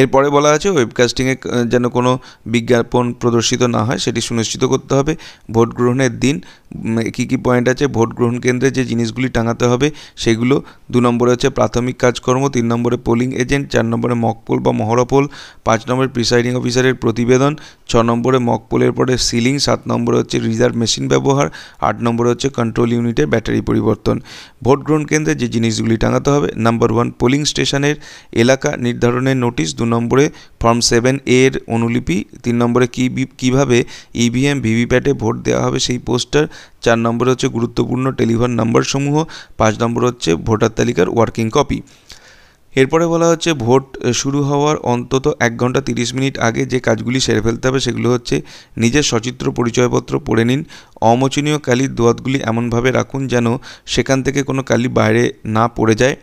এরপরে বলা আছে ওয়েবকাস্টিংয়ে যেন কোনো বিজ্ঞাপন প্রদর্শিত না হয় সেটি সুনিশ্চিত করতে হবে ভোট গ্রহণের দিন কী কী পয়েন্ট আছে ভোট গ্রহণ কেন্দ্রে যে জিনিসগুলি টাঙাতে হবে সেগুলো দু নম্বরে হচ্ছে প্রাথমিক কাজকর্ম তিন নম্বরে পোলিং এজেন্ট চার নম্বরে মকপোল বা মহরপোল পাঁচ নম্বরে প্রিসাইডিং অফিসারের প্রতিবেদন ছ নম্বরে মকপোলের পরে সিলিং সাত নম্বরে হচ্ছে রিজার্ভ মেশিন ব্যবহার আট নম্বরে হচ্ছে কন্ট্রোল ইউনিটে ব্যাটারি পরিবর্তন ভোট গ্রহণ কেন্দ্রে যে জিনিসগুলি টাঙাতে হবে নাম্বার ওয়ান পোলিং স্টেশনের এলাকা নির্ধারণের নোটিশ দু নম্বরে ফর্ম সেভেন এর অনুলিপি তিন নম্বরে কী কীভাবে ইভিএম e ভিভিপ্যাটে ভোট দেওয়া হবে সেই পোস্টার চার নম্বরে হচ্ছে গুরুত্বপূর্ণ টেলিফোন সমূহ পাঁচ নম্বর হচ্ছে ভোটার তালিকার ওয়ার্কিং কপি এরপরে বলা হচ্ছে ভোট শুরু হওয়ার অন্তত এক ঘন্টা তিরিশ মিনিট আগে যে কাজগুলি সেরে ফেলতে হবে সেগুলো হচ্ছে নিজের সচিত্র পরিচয়পত্র পড়ে নিন অমোচনীয় কালির দোয়াতগুলি এমনভাবে রাখুন যেন সেখান থেকে কোনো কালি বাইরে না পড়ে যায়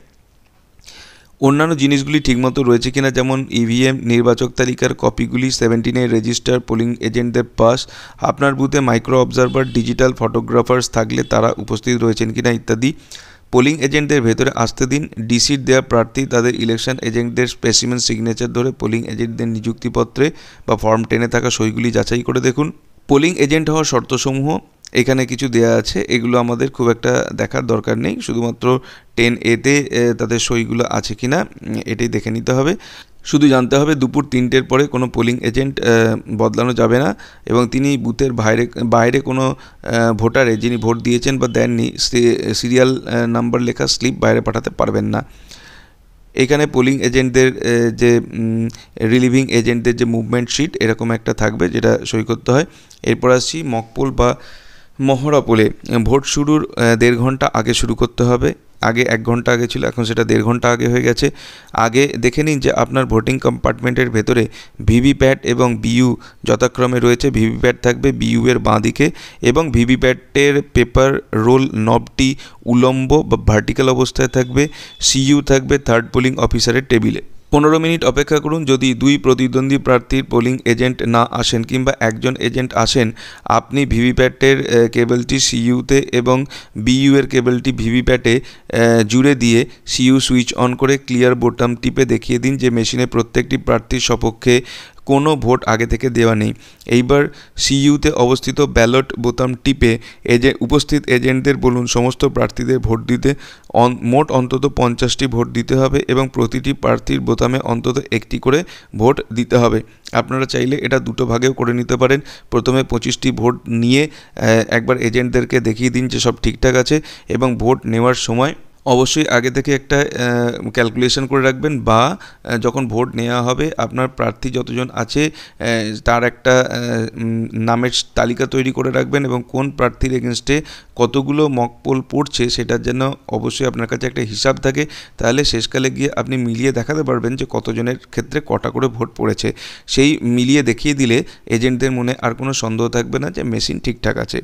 অন্যান্য জিনিসগুলি ঠিকমতো রয়েছে কিনা যেমন ইভিএম e নির্বাচক তালিকার কপিগুলি সেভেন্টিনের রেজিস্টার পোলিং এজেন্টদের পাস আপনার বুথে মাইক্রো অবজারভার ডিজিটাল ফটোগ্রাফার্স থাকলে তারা উপস্থিত রয়েছেন কিনা ইত্যাদি পোলিং এজেন্টদের ভেতরে আসতে দিন ডিসির দেওয়া প্রার্থী তাদের ইলেকশন এজেন্টদের স্পেসিমেন সিগনেচার ধরে পোলিং এজেন্টদের নিযুক্তিপত্রে বা ফর্ম টেনে থাকা সইগুলি যাচাই করে দেখুন পোলিং এজেন্ট হওয়ার শর্তসমূহ এখানে কিছু দেয়া আছে এগুলো আমাদের খুব একটা দেখার দরকার নেই শুধুমাত্র টেন এতে তাদের সইগুলো আছে কিনা এটাই দেখে নিতে হবে শুধু জানতে হবে দুপুর তিনটের পরে কোনো পোলিং এজেন্ট বদলানো যাবে না এবং তিনি বুথের বাইরে বাইরে কোনো ভোটারে যিনি ভোট দিয়েছেন বা দেননি সিরিয়াল নাম্বার লেখা স্লিপ বাইরে পাঠাতে পারবেন না এখানে পোলিং এজেন্টদের যে রিলিভিং এজেন্টদের যে মুভমেন্ট শিট এরকম একটা থাকবে যেটা সই করতে হয় এরপর আসছি মকপোল বা মহরাপুলে ভোট শুরুর দেড় ঘন্টা আগে শুরু করতে হবে আগে এক ঘন্টা আগে ছিল এখন সেটা দেড় ঘন্টা আগে হয়ে গেছে আগে দেখে নিন যে আপনার ভোটিং কম্পার্টমেন্টের ভেতরে ভিভিপ্যাট এবং বিইউ যথাক্রমে রয়েছে ভিভিপ্যাট থাকবে বিইউ এর বাঁ দিকে এবং ভিভিপ্যাটের পেপার রোল নবটি উলম্ব বা ভার্টিক্যাল অবস্থায় থাকবে সিইউ থাকবে থার্ড পোলিং অফিসারের টেবিলে পনেরো মিনিট অপেক্ষা করুন যদি দুই প্রতিদ্বন্দ্বী প্রার্থীর পোলিং এজেন্ট না আসেন কিংবা একজন এজেন্ট আসেন আপনি ভিভিপ্যাটের কেবলটি সিইউতে এবং বিইউ এর কেবলটি ভিভিপ্যাটে জুড়ে দিয়ে সিইউ সুইচ অন করে ক্লিয়ার বোতাম টিপে দেখিয়ে দিন যে মেশিনে প্রত্যেকটি প্রার্থীর সপক্ষে কোনো ভোট আগে থেকে দেওয়া নেই এইবার সিইউতে অবস্থিত ব্যালট বোতাম টিপে এজে উপস্থিত এজেন্টদের বলুন সমস্ত প্রার্থীদের ভোট দিতে মোট অন্তত পঞ্চাশটি ভোট দিতে হবে এবং প্রতিটি প্রার্থীর বোতামে অন্তত একটি করে ভোট দিতে হবে আপনারা চাইলে এটা দুটো ভাগেও করে নিতে পারেন প্রথমে পঁচিশটি ভোট নিয়ে একবার এজেন্টদেরকে দেখিয়ে দিন যে সব ঠিকঠাক আছে এবং ভোট নেওয়ার সময় অবশ্যই আগে থেকে একটা ক্যালকুলেশন করে রাখবেন বা যখন ভোট নেওয়া হবে আপনার প্রার্থী যতজন আছে তার একটা নামের তালিকা তৈরি করে রাখবেন এবং কোন প্রার্থীর এগেনস্টে কতগুলো মকপোল পড়ছে সেটার জন্য অবশ্যই আপনার কাছে একটা হিসাব থাকে তাহলে শেষকালে গিয়ে আপনি মিলিয়ে দেখাতে পারবেন যে কতজনের ক্ষেত্রে কটা করে ভোট পড়েছে সেই মিলিয়ে দেখিয়ে দিলে এজেন্টদের মনে আর কোনো সন্দেহ থাকবে না যে মেশিন ঠিকঠাক আছে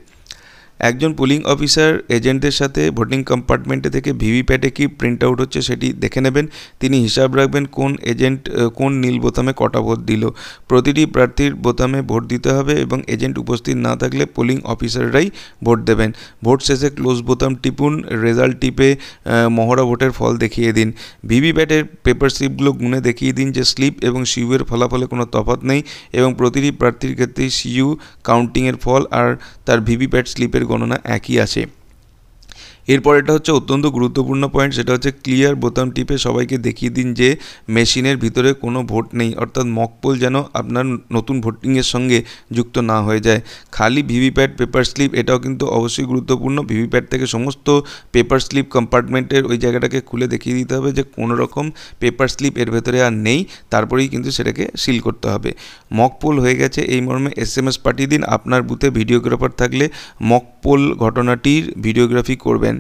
একজন পুলিং অফিসার এজেন্টদের সাথে ভোটিং কম্পার্টমেন্টে থেকে ভিভিপ্যাটে কি প্রিন্ট আউট হচ্ছে সেটি দেখে নেবেন তিনি হিসাব রাখবেন কোন এজেন্ট কোন নীল বোতামে কটা ভোট দিল প্রতিটি প্রার্থীর বোতামে ভোট দিতে হবে এবং এজেন্ট উপস্থিত না থাকলে পোলিং অফিসাররাই ভোট দেবেন ভোট শেষে ক্লোজ বোতাম টিপুন রেজাল্ট টিপে মহড়া ভোটের ফল দেখিয়ে দিন ভিভিপ্যাটের পেপার স্লিপগুলো গুনে দেখিয়ে দিন যে স্লিপ এবং সিউয়ের ফলাফলে কোনো তফাত নেই এবং প্রতিটি প্রার্থীর ক্ষেত্রে সিইউ কাউন্টিংয়ের ফল আর তার ভিভিপ্যাট স্লিপের গণনা একই আছে এরপর এটা হচ্ছে অত্যন্ত গুরুত্বপূর্ণ পয়েন্ট সেটা হচ্ছে ক্লিয়ার বোতাম টিপে সবাইকে দেখিয়ে দিন যে মেশিনের ভিতরে কোনো ভোট নেই অর্থাৎ মকপোল যেন আপনার নতুন ভোটিংয়ের সঙ্গে যুক্ত না হয়ে যায় খালি ভিভিপ্যাট পেপার স্লিপ এটাও কিন্তু অবশ্যই গুরুত্বপূর্ণ ভিভিপ্যাট থেকে সমস্ত পেপার স্লিপ কম্পার্টমেন্টের ওই জায়গাটাকে খুলে দেখিয়ে দিতে হবে যে কোনো রকম পেপার স্লিপ এর ভেতরে আর নেই তারপরেই কিন্তু সেটাকে সিল করতে হবে মক পোল হয়ে গেছে এই মর্মে এস এম এস পাঠিয়ে দিন আপনার বুথে ভিডিওগ্রাফার থাকলে মক পোল ঘটনাটির ভিডিওগ্রাফি করবেন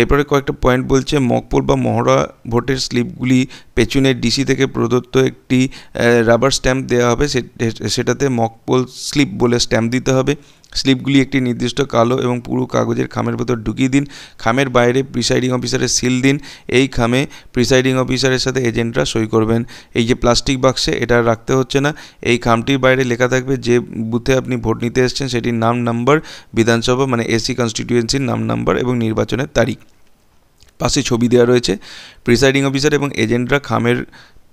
এরপরে কয়েকটা পয়েন্ট বলছে মকপুর বা মহড়া ভোটের স্লিপগুলি পেছনে ডিসি থেকে প্রদত্ত একটি রাবার স্ট্যাম্প দেওয়া হবে সেটাতে মকপোল স্লিপ বলে স্ট্যাম্প দিতে হবে স্লিপগুলি একটি নির্দিষ্ট কালো এবং পুরো কাগজের খামের ভেতর ঢুকিয়ে দিন খামের বাইরে প্রিসাইডিং অফিসারের সিল দিন এই খামে প্রিসাইডিং অফিসারের সাথে এজেন্টরা সই করবেন এই যে প্লাস্টিক বাক্সে এটা রাখতে হচ্ছে না এই খামটির বাইরে লেখা থাকবে যে বুথে আপনি ভোট নিতে এসছেন সেটির নাম নাম্বার বিধানসভা মানে এসি কনস্টিটিউয়েন্সির নাম নাম্বার এবং নির্বাচনের তারিখ পাশে ছবি দেওয়া রয়েছে প্রিসাইডিং অফিসার এবং এজেন্টরা খামের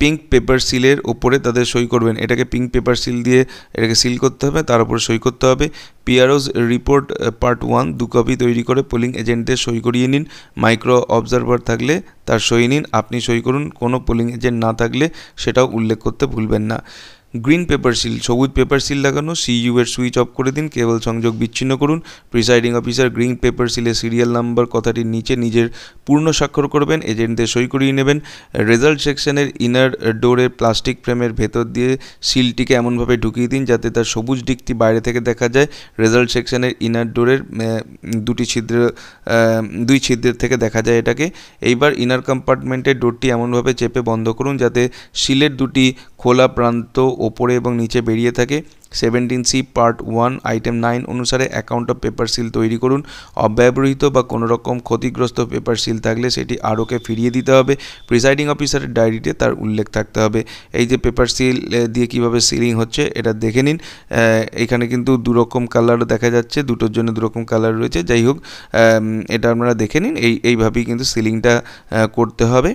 পিঙ্ক পেপার সিলের ওপরে তাদের সই করবেন এটাকে পিঙ্ক পেপার সিল দিয়ে এটাকে সিল করতে হবে তার উপরে সই করতে হবে পিআরওস রিপোর্ট পার্ট ওয়ান দু কপি তৈরি করে পোলিং এজেন্টদের সই করিয়ে নিন মাইক্রো অবজারভার থাকলে তার সই নিন আপনি সই করুন কোনো পোলিং এজেন্ট না থাকলে সেটাও উল্লেখ করতে ভুলবেন না গ্রিন পেপার সিল সবুজ পেপার সিল লাগানো সিইউ এর সুইচ অফ করে দিন কেবল সংযোগ বিচ্ছিন্ন করুন প্রিসাইডিং অফিসার গ্রিন পেপার সিলের সিরিয়াল নাম্বার কথাটির নিচে নিজের পূর্ণ স্বাক্ষর করবেন এজেন্টদের সই করিয়ে নেবেন রেজাল্ট সেকশনের ইনার ডোরের প্লাস্টিক ফ্রেমের ভেতর দিয়ে সিলটিকে এমনভাবে ঢুকিয়ে দিন যাতে তার সবুজ দিকটি বাইরে থেকে দেখা যায় রেজাল্ট সেকশনের ইনার ডোরের দুটি ছিদ্র দুই ছিদ্রের থেকে দেখা যায় এটাকে এইবার ইনার কম্পার্টমেন্টের ডোরটি এমনভাবে চেপে বন্ধ করুন যাতে সিলের দুটি খোলা প্রান্ত ওপরে এবং নিচে বেরিয়ে থাকে seventeen C part one item nine অনুসারে অ্যাকাউন্ট অফ পেপার সিল তৈরি করুন অব্যবহৃত বা কোনো রকম ক্ষতিগ্রস্ত পেপার সিল থাকলে সেটি আরওকে ফিরিয়ে দিতে হবে প্রিসাইডিং অফিসারের ডায়েরিতে তার উল্লেখ থাকতে হবে এই যে পেপার সিল দিয়ে কিভাবে সিলিং হচ্ছে এটা দেখে নিন এখানে কিন্তু দুরকম কালার দেখা যাচ্ছে দুটোর জন্য দুরকম কালার রয়েছে যাই হোক এটা আপনারা দেখে নিন এই এইভাবেই কিন্তু সিলিংটা করতে হবে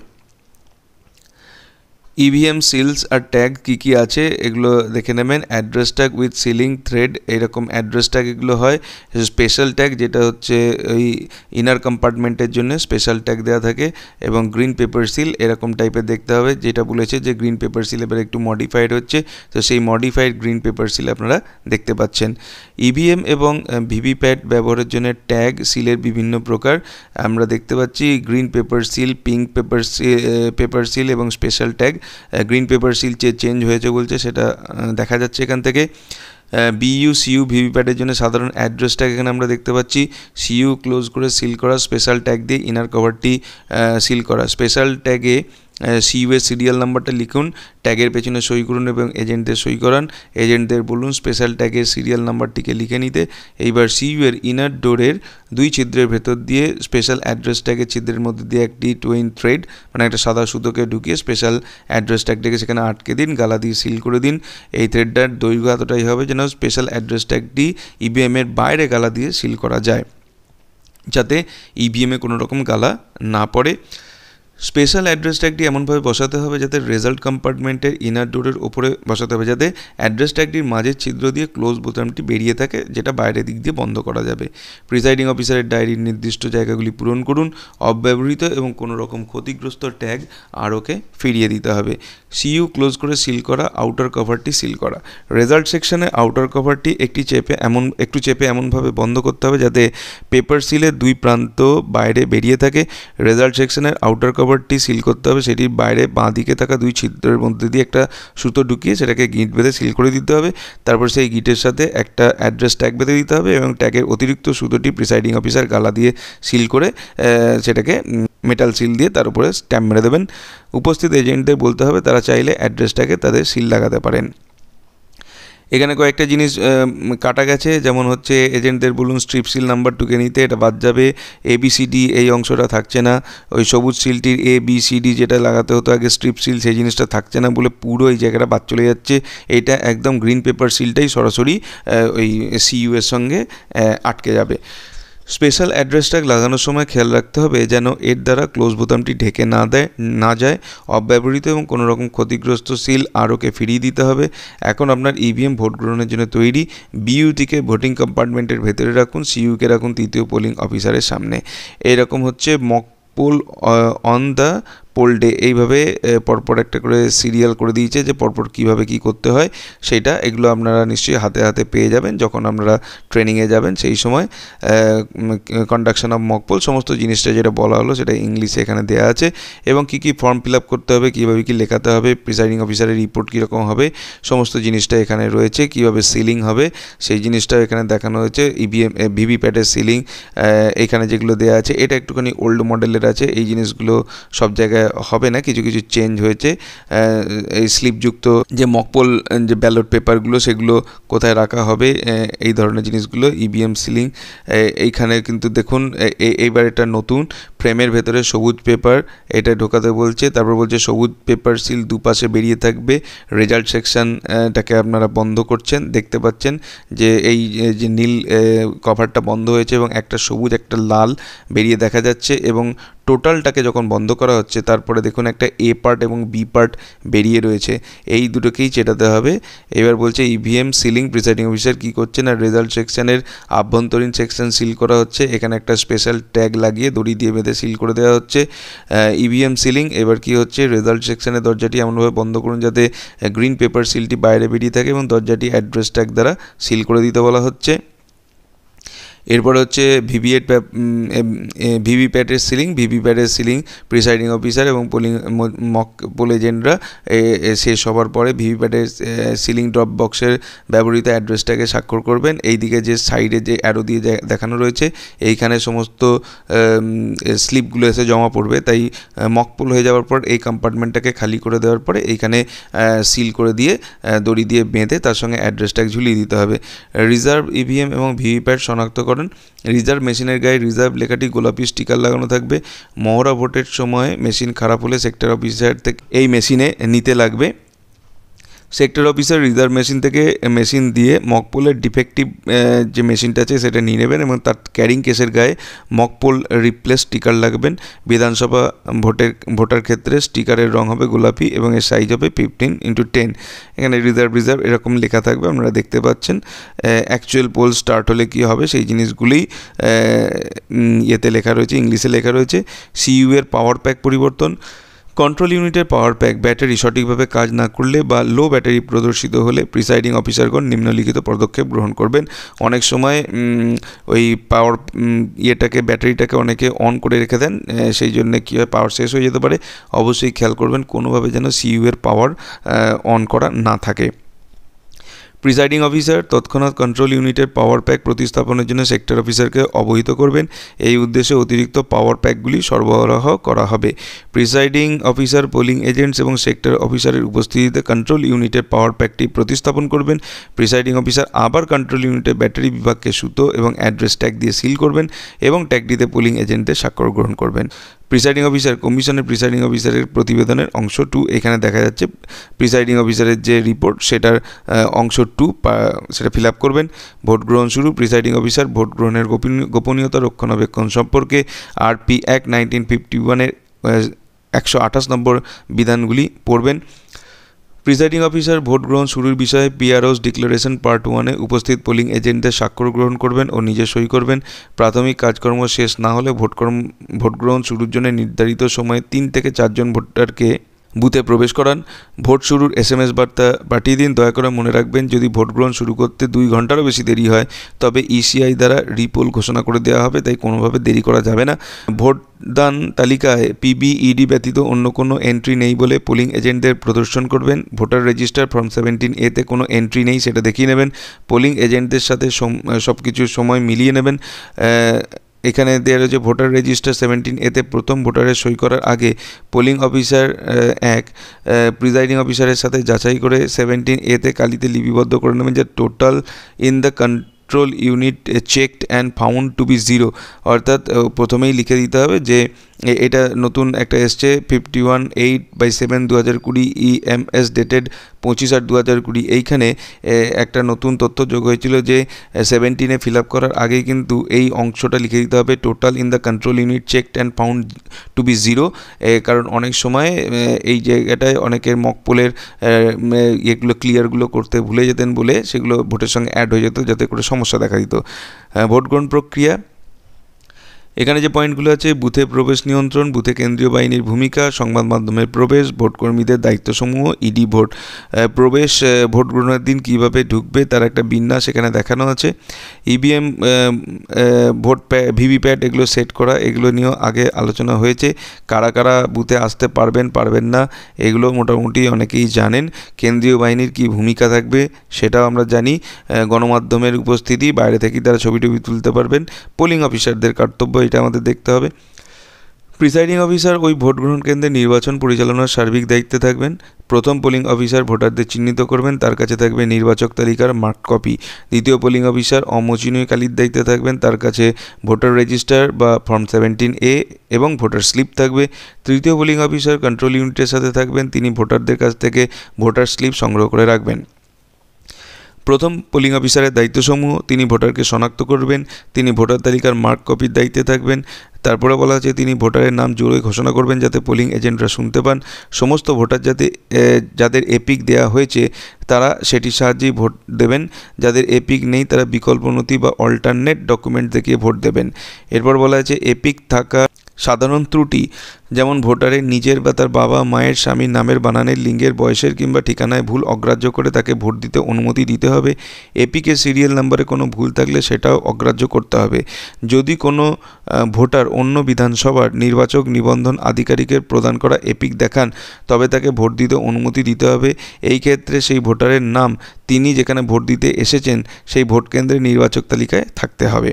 ইভিএম e সিলস আর ট্যাগ কি কি আছে এগুলো দেখে নেবেন address tag with sealing thread এরকম অ্যাড্রেস ট্যাগ এগুলো হয় স্পেশাল ট্যাগ যেটা হচ্ছে ওই ইনার কম্পার্টমেন্টের জন্য স্পেশাল ট্যাগ দেওয়া থাকে এবং গ্রিন পেপার সিল এরকম টাইপের দেখতে হবে যেটা বলেছে যে গ্রিন পেপার সিল এবার একটু মডিফাইড হচ্ছে তো সেই মডিফাইড গ্রিন পেপার সিল আপনারা দেখতে পাচ্ছেন ইভিএম e এবং প্যাড ব্যবহারের জন্য ট্যাগ সিলের বিভিন্ন প্রকার আমরা দেখতে পাচ্ছি green paper seal pink paper seal paper seal এবং special tag green paper seal যে চেঞ্জ হয়েছে বলছে সেটা দেখা যাচ্ছে এখান থেকে বিইউ সিইউ ভিভিপ্যাটের জন্য সাধারণ অ্যাড্রেস ট্যাগ এখানে আমরা দেখতে পাচ্ছি সিইউ ক্লোজ করে সিল করা স্পেশাল ট্যাগ দিয়ে ইনার কভারটি সিল করা স্পেশাল ট্যাগে সিউএ সিরিয়াল নাম্বারটা লিখুন ট্যাগের পেছনে সই করুন এবং এজেন্টদের সই করান এজেন্টদের বলুন স্পেশাল ট্যাগের সিরিয়াল নাম্বারটিকে লিখে নিতে এইবার সিইউয়ের ইনার ডোরের দুই ছিদ্রের ভেতর দিয়ে স্পেশাল অ্যাড্রেস ট্যাগের ছিদ্রের মধ্যে দিয়ে একটি টোয়েন থ্রেড মানে একটা সাদা সুতোকে ঢুকিয়ে স্পেশাল অ্যাড্রেস ট্যাগটাকে সেখানে আটকে দিন গালা দিয়ে সিল করে দিন এই থ্রেডটার দৈর্ঘ্য এতটাই হবে যেন স্পেশাল অ্যাড্রেস ট্যাগটি ইভিএমের বাইরে গালা দিয়ে সিল করা যায় যাতে ইভিএমে e কোনো রকম গালা না পড়ে স্পেশাল অ্যাড্রেস ট্যাগটি এমনভাবে বসাতে হবে যাতে রেজাল্ট কম্পার্টমেন্টের ইনার ডোরের ওপরে বসাতে হবে যাতে অ্যাড্রেস ট্যাগটির মাঝের ছিদ্র দিয়ে ক্লোজ বোতামটি বেরিয়ে থাকে যেটা বাইরের দিক দিয়ে বন্ধ করা যাবে প্রিসাইডিং অফিসারের ডায়েরির নির্দিষ্ট জায়গাগুলি পূরণ করুন অব্যবহৃত এবং কোনো রকম ক্ষতিগ্রস্ত ট্যাগ আরওকে ফিরিয়ে দিতে হবে সিইউ ক্লোজ করে সিল করা আউটার কভারটি সিল করা রেজাল্ট সেকশনে আউটার কভারটি একটি চেপে এমন একটু চেপে এমনভাবে বন্ধ করতে হবে যাতে পেপার সিলের দুই প্রান্ত বাইরে বেরিয়ে থাকে রেজাল্ট সেকশনের আউটার কভার কভারটি সিল করতে হবে সেটির বাইরে বাঁ দিকে থাকা দুই ছিদ্রের মধ্যে দিয়ে একটা সুতো ঢুকিয়ে সেটাকে গিট বেঁধে সিল করে দিতে হবে তারপর সেই গিটের সাথে একটা অ্যাড্রেস ট্যাগ বেঁধে দিতে হবে এবং ট্যাগের অতিরিক্ত সুতোটি প্রিসাইডিং অফিসার গালা দিয়ে সিল করে সেটাকে মেটাল সিল দিয়ে তার উপরে স্ট্যাম্প মেরে দেবেন উপস্থিত এজেন্টদের বলতে হবে তারা চাইলে অ্যাড্রেসটাকে তাদের সিল লাগাতে পারেন এখানে কয়েকটা জিনিস কাটা গেছে যেমন হচ্ছে এজেন্টদের বলুন স্ট্রিপ সিল নাম্বার টুকে নিতে এটা বাদ যাবে এ বি সি ডি এই অংশটা থাকছে না ওই সবুজ সিলটির এ বি সি ডি যেটা লাগাতে হতো আগে স্ট্রিপ সিল সেই জিনিসটা থাকছে না বলে পুরো এই জায়গাটা বাদ চলে যাচ্ছে এটা একদম গ্রিন পেপার সিলটাই সরাসরি ওই সিইউ এর সঙ্গে আটকে যাবে স্পেশাল অ্যাড্রেস ট্যাগ লাগানোর সময় খেয়াল রাখতে হবে যেন এর দ্বারা ক্লোজ বোতামটি ঢেকে না দেয় না যায় অব্যবহৃত এবং কোনো রকম ক্ষতিগ্রস্ত সিল আরওকে ফিরিয়ে দিতে হবে এখন আপনার ইভিএম e ভোট গ্রহণের জন্য তৈরি বিইউটিকে ভোটিং কম্পার্টমেন্টের ভেতরে রাখুন সিইউকে রাখুন তৃতীয় পোলিং অফিসারের সামনে এরকম হচ্ছে mock poll on the poll day এইভাবে পরপর একটা করে সিরিয়াল করে দিয়েছে যে পরপর কিভাবে কি করতে হয় সেটা এগুলো আপনারা নিশ্চয়ই হাতে হাতে পেয়ে যাবেন যখন আপনারা ট্রেনিংয়ে যাবেন সেই সময় কন্ডাকশন অফ মকপোল সমস্ত জিনিসটা যেটা বলা হলো সেটা ইংলিশে এখানে দেওয়া আছে এবং কি কি ফর্ম ফিল আপ করতে হবে কীভাবে কি লেখাতে হবে প্রিসাইডিং অফিসারের রিপোর্ট কীরকম হবে সমস্ত জিনিসটা এখানে রয়েছে কিভাবে সিলিং হবে সেই জিনিসটা এখানে দেখানো হয়েছে ইভিএম ভিভি প্যাডের সিলিং এখানে যেগুলো দেওয়া আছে এটা একটুখানি ওল্ড মডেলের আছে এই জিনিসগুলো সব জায়গায় হবে না কিছু কিছু চেঞ্জ হয়েছে এই স্লিপযুক্ত যে মকপল যে ব্যালট পেপারগুলো সেগুলো কোথায় রাখা হবে এই ধরনের জিনিসগুলো ইভিএম e সিলিং এইখানে কিন্তু দেখুন এইবার এটা নতুন ফ্রেমের ভেতরে সবুজ পেপার এটা ঢোকাতে বলছে তারপর বলছে সবুজ পেপার সিল দুপাশে বেরিয়ে থাকবে রেজাল্ট সেকশানটাকে আপনারা বন্ধ করছেন দেখতে পাচ্ছেন যে এই যে নীল কভারটা বন্ধ হয়েছে এবং একটা সবুজ একটা লাল বেরিয়ে দেখা যাচ্ছে এবং টোটালটাকে যখন বন্ধ করা হচ্ছে তারপরে দেখুন একটা এ পার্ট এবং বি পার্ট বেরিয়ে রয়েছে এই দুটোকেই চেটাতে হবে এবার বলছে ইভিএম সিলিং প্রিসাইডিং অফিসার কী করছে না রেজাল্ট সেকশনের আভ্যন্তরীণ সেকশন সিল করা হচ্ছে এখানে একটা স্পেশাল ট্যাগ লাগিয়ে দড়ি দিয়ে বেঁধে সিল করে দেওয়া হচ্ছে ইভিএম সিলিং e এবার কি হচ্ছে রেজাল্ট সেকশনের দরজাটি এমনভাবে বন্ধ করুন যাতে গ্রিন পেপার সিলটি বাইরে বেরিয়ে থাকে এবং দরজাটি অ্যাড্রেস ট্যাগ দ্বারা সিল করে দিতে বলা হচ্ছে এরপর হচ্ছে ভিভিএড ভিভিপ্যাটের সিলিং ভিভিপ্যাটের সিলিং প্রিসাইডিং অফিসার এবং পোলিং মক পোল এজেন্টরা শেষ হওয়ার পরে ভিভিপ্যাটের সিলিং ড্রপ বক্সের ব্যবহৃত অ্যাড্রেসটাকে স্বাক্ষর করবেন এইদিকে যে সাইডে যে অ্যারো দিয়ে দেখানো রয়েছে এইখানে সমস্ত স্লিপগুলো এসে জমা পড়বে তাই মকপুল হয়ে যাওয়ার পর এই কম্পার্টমেন্টটাকে খালি করে দেওয়ার পরে এইখানে সিল করে দিয়ে দড়ি দিয়ে বেঁধে তার সঙ্গে অ্যাড্রেসটাকে ঝুলিয়ে দিতে হবে রিজার্ভ ইভিএম এবং ভিভিপ্যাট শনাক্ত করেন রিজার্ভ মেশিনের গায়ে রিজার্ভ লেখাটি গোলাপি স্টিকার লাগানো থাকবে মহড়া ভোটের সময় মেশিন খারাপ হলে সেক্টর অফিসার থেকে এই মেশিনে নিতে লাগবে সেক্টর অফিসার রিজার্ভ মেশিন থেকে মেশিন eh, দিয়ে মকপোলের ডিফেক্টিভ eh, যে মেশিনটা আছে সেটা নিয়ে নেবেন এবং তার ক্যারিং কেসের গায়ে মকপোল রিপ্লেস স্টিকার লাগবেন বিধানসভা ভোটের ভোটার ক্ষেত্রে স্টিকারের রং হবে গোলাপি এবং এর সাইজ হবে ফিফটিন ইন্টু টেন এখানে রিজার্ভ রিজার্ভ এরকম লেখা থাকবে আপনারা দেখতে পাচ্ছেন অ্যাকচুয়াল পোল স্টার্ট হলে কি হবে সেই জিনিসগুলি eh, ইয়েতে লেখা রয়েছে ইংলিশে লেখা রয়েছে সিইউ e এর পাওয়ার প্যাক পরিবর্তন কন্ট্রোল ইউনিটের পাওয়ার প্যাক ব্যাটারি সঠিকভাবে কাজ না করলে বা লো ব্যাটারি প্রদর্শিত হলে প্রিসাইডিং অফিসারগণ নিম্নলিখিত পদক্ষেপ গ্রহণ করবেন অনেক সময় ওই পাওয়ার ইয়েটাকে ব্যাটারিটাকে অনেকে অন করে রেখে দেন সেই জন্য কী হয় পাওয়ার শেষ হয়ে যেতে পারে অবশ্যই খেয়াল করবেন কোনোভাবে যেন সিইউ এর পাওয়ার অন করা না থাকে প্রিসাইডিং অফিসার তৎক্ষণাৎ কন্ট্রোল ইউনিটের পাওয়ার প্যাক প্রতিস্থাপনের জন্য সেক্টর অফিসারকে অবহিত করবেন এই উদ্দেশ্যে অতিরিক্ত পাওয়ার প্যাকগুলি সরবরাহ করা হবে প্রিসাইডিং অফিসার পোলিং এজেন্টস এবং সেক্টর অফিসারের উপস্থিতিতে কন্ট্রোল ইউনিটের পাওয়ার প্যাকটি প্রতিস্থাপন করবেন প্রিসাইডিং অফিসার আবার কন্ট্রোল ইউনিটের ব্যাটারি বিভাগকে সুতো এবং অ্যাড্রেস ট্যাগ দিয়ে সিল করবেন এবং ট্যাগটিতে পোলিং এজেন্টদের স্বাক্ষর গ্রহণ করবেন প্রিসাইডিং অফিসার কমিশনের প্রিসাইডিং অফিসারের প্রতিবেদনের অংশ টু এখানে দেখা যাচ্ছে প্রিসাইডিং অফিসারের যে রিপোর্ট সেটার অংশ টু সেটা ফিল আপ করবেন ভোট গ্রহণ শুরু প্রিসাইডিং অফিসার ভোট গ্রহণের গোপনীয়তা রক্ষণাবেক্ষণ সম্পর্কে R P act nineteen fifty ওয়ানের একশো আঠাশ নম্বর বিধানগুলি পড়বেন প্রিজাইডিং অফিসার ভোট গ্রহণ শুরুর বিষয়ে পিআরওস ডিক্লারেশন পার্ট ওয়ানে উপস্থিত পোলিং এজেন্টদের স্বাক্ষর গ্রহণ করবেন ও নিজে সই করবেন প্রাথমিক কাজকর্ম শেষ না হলে ভোটকর্ম ভোট গ্রহণ শুরুর জন্য নির্ধারিত সময়ে তিন থেকে চারজন ভোটারকে বুথে প্রবেশ করান ভোট শুরুর এস এম এস বার্তা পাঠিয়ে দিন দয়া করে মনে রাখবেন যদি ভোট গ্রহণ শুরু করতে দুই ঘন্টারও বেশি দেরি হয় তবে ইসিআই e দ্বারা রিপোল ঘোষণা করে দেওয়া হবে তাই কোনোভাবে দেরি করা যাবে না ভোটদান তালিকায় পিবিইডি e ব্যতীত অন্য কোনো এন্ট্রি নেই বলে পোলিং এজেন্টদের প্রদর্শন করবেন ভোটার রেজিস্টার ফর্ম সেভেন্টিন এতে কোনো এন্ট্রি নেই সেটা দেখিয়ে নেবেন পোলিং এজেন্টদের সাথে সব কিছু সময় মিলিয়ে নেবেন এখানে দেওয়া রয়েছে ভোটার রেজিস্টার সেভেন্টিন এতে প্রথম ভোটারের সই করার আগে পোলিং অফিসার এক প্রিজাইডিং অফিসারের সাথে যাচাই করে সেভেন্টিন এতে কালিতে লিপিবদ্ধ করে নেবেন যে total in the control unit checked and found to be zero অর্থাৎ প্রথমেই লিখে দিতে হবে যে এটা নতুন একটা এসছে fifty one eight by seven দু হাজার কুড়ি ইএমএস e ডেটেড পঁচিশ আট দু হাজার কুড়ি এইখানে একটা নতুন তথ্য যোগ হয়েছিল যে সেভেন্টিনে ফিল আপ করার আগেই কিন্তু এই অংশটা লিখে দিতে হবে total in the control unit check and found to be zero কারণ অনেক সময় এই জায়গাটায় অনেকের মকপোলের এগুলো ক্লিয়ারগুলো করতে ভুলে যেতেন বলে সেগুলো ভোটের সঙ্গে অ্যাড হয়ে যেত যাতে করে সমস্যা দেখা দিত ভোট গ্রহণ প্রক্রিয়া এখানে যে পয়েন্টগুলো আছে বুথে প্রবেশ নিয়ন্ত্রণ বুথে কেন্দ্রীয় বাহিনীর ভূমিকা সংবাদ মাধ্যমের প্রবেশ ভোটকর্মীদের দায়িত্বসমূহ ইডি ভোট প্রবেশ ভোট গ্রহণের দিন কীভাবে ঢুকবে তার একটা বিন্যাস এখানে দেখানো আছে ইভিএম ভোট ভিভিপ্যাট এগুলো সেট করা এগুলো নিয়েও আগে আলোচনা হয়েছে কারা কারা বুথে আসতে পারবেন পারবেন না এগুলো মোটামুটি অনেকেই জানেন কেন্দ্রীয় বাহিনীর কি ভূমিকা থাকবে সেটাও আমরা জানি গণমাধ্যমের উপস্থিতি বাইরে থেকেই তারা ছবি টবি তুলতে পারবেন পোলিং অফিসারদের কর্তব্য এটা আমাদের দেখতে হবে প্রিসাইডিং অফিসার ওই ভোট গ্রহণ কেন্দ্রে নির্বাচন পরিচালনার সার্বিক দায়িত্বে থাকবেন প্রথম পোলিং অফিসার ভোটারদের চিহ্নিত করবেন তার কাছে থাকবে নির্বাচক তালিকার মার্ক কপি দ্বিতীয় পোলিং অফিসার অমচিনয়কালীর দায়িত্বে থাকবেন তার কাছে ভোটার রেজিস্টার বা ফর্ম সেভেন্টিন এ এবং ভোটার স্লিপ থাকবে তৃতীয় পোলিং অফিসার কন্ট্রোল ইউনিটের সাথে থাকবেন তিনি ভোটারদের কাছ থেকে ভোটার স্লিপ সংগ্রহ করে রাখবেন প্রথম পোলিং অফিসারের দায়িত্বসমূহ তিনি ভোটারকে শনাক্ত করবেন তিনি ভোটার তালিকার মার্ক কপির দায়িত্বে থাকবেন তারপরে বলা হচ্ছে তিনি ভোটারের নাম জোরে ঘোষণা করবেন যাতে পোলিং এজেন্টরা শুনতে পান সমস্ত ভোটার যাতে যাদের এপিক দেয়া হয়েছে তারা সেটির সাহায্যেই ভোট দেবেন যাদের এপিক নেই তারা বিকল্প নথি বা অল্টারনেট ডকুমেন্ট দেখিয়ে ভোট দেবেন এরপর বলা হয়েছে এপিক থাকা সাধারণ ত্রুটি যেমন ভোটারের নিজের বা তার বাবা মায়ের স্বামীর নামের বানানের লিঙ্গের বয়সের কিংবা ঠিকানায় ভুল অগ্রাহ্য করে তাকে ভোট দিতে অনুমতি দিতে হবে এপিকে সিরিয়াল নাম্বারে কোনো ভুল থাকলে সেটাও অগ্রাহ্য করতে হবে যদি কোনো ভোটার অন্য বিধানসভার নির্বাচক নিবন্ধন আধিকারিকের প্রদান করা এপিক দেখান তবে তাকে ভোট দিতে অনুমতি দিতে হবে এই ক্ষেত্রে সেই ভোটারের নাম তিনি যেখানে ভোট দিতে এসেছেন সেই ভোট কেন্দ্রে নির্বাচক তালিকায় থাকতে হবে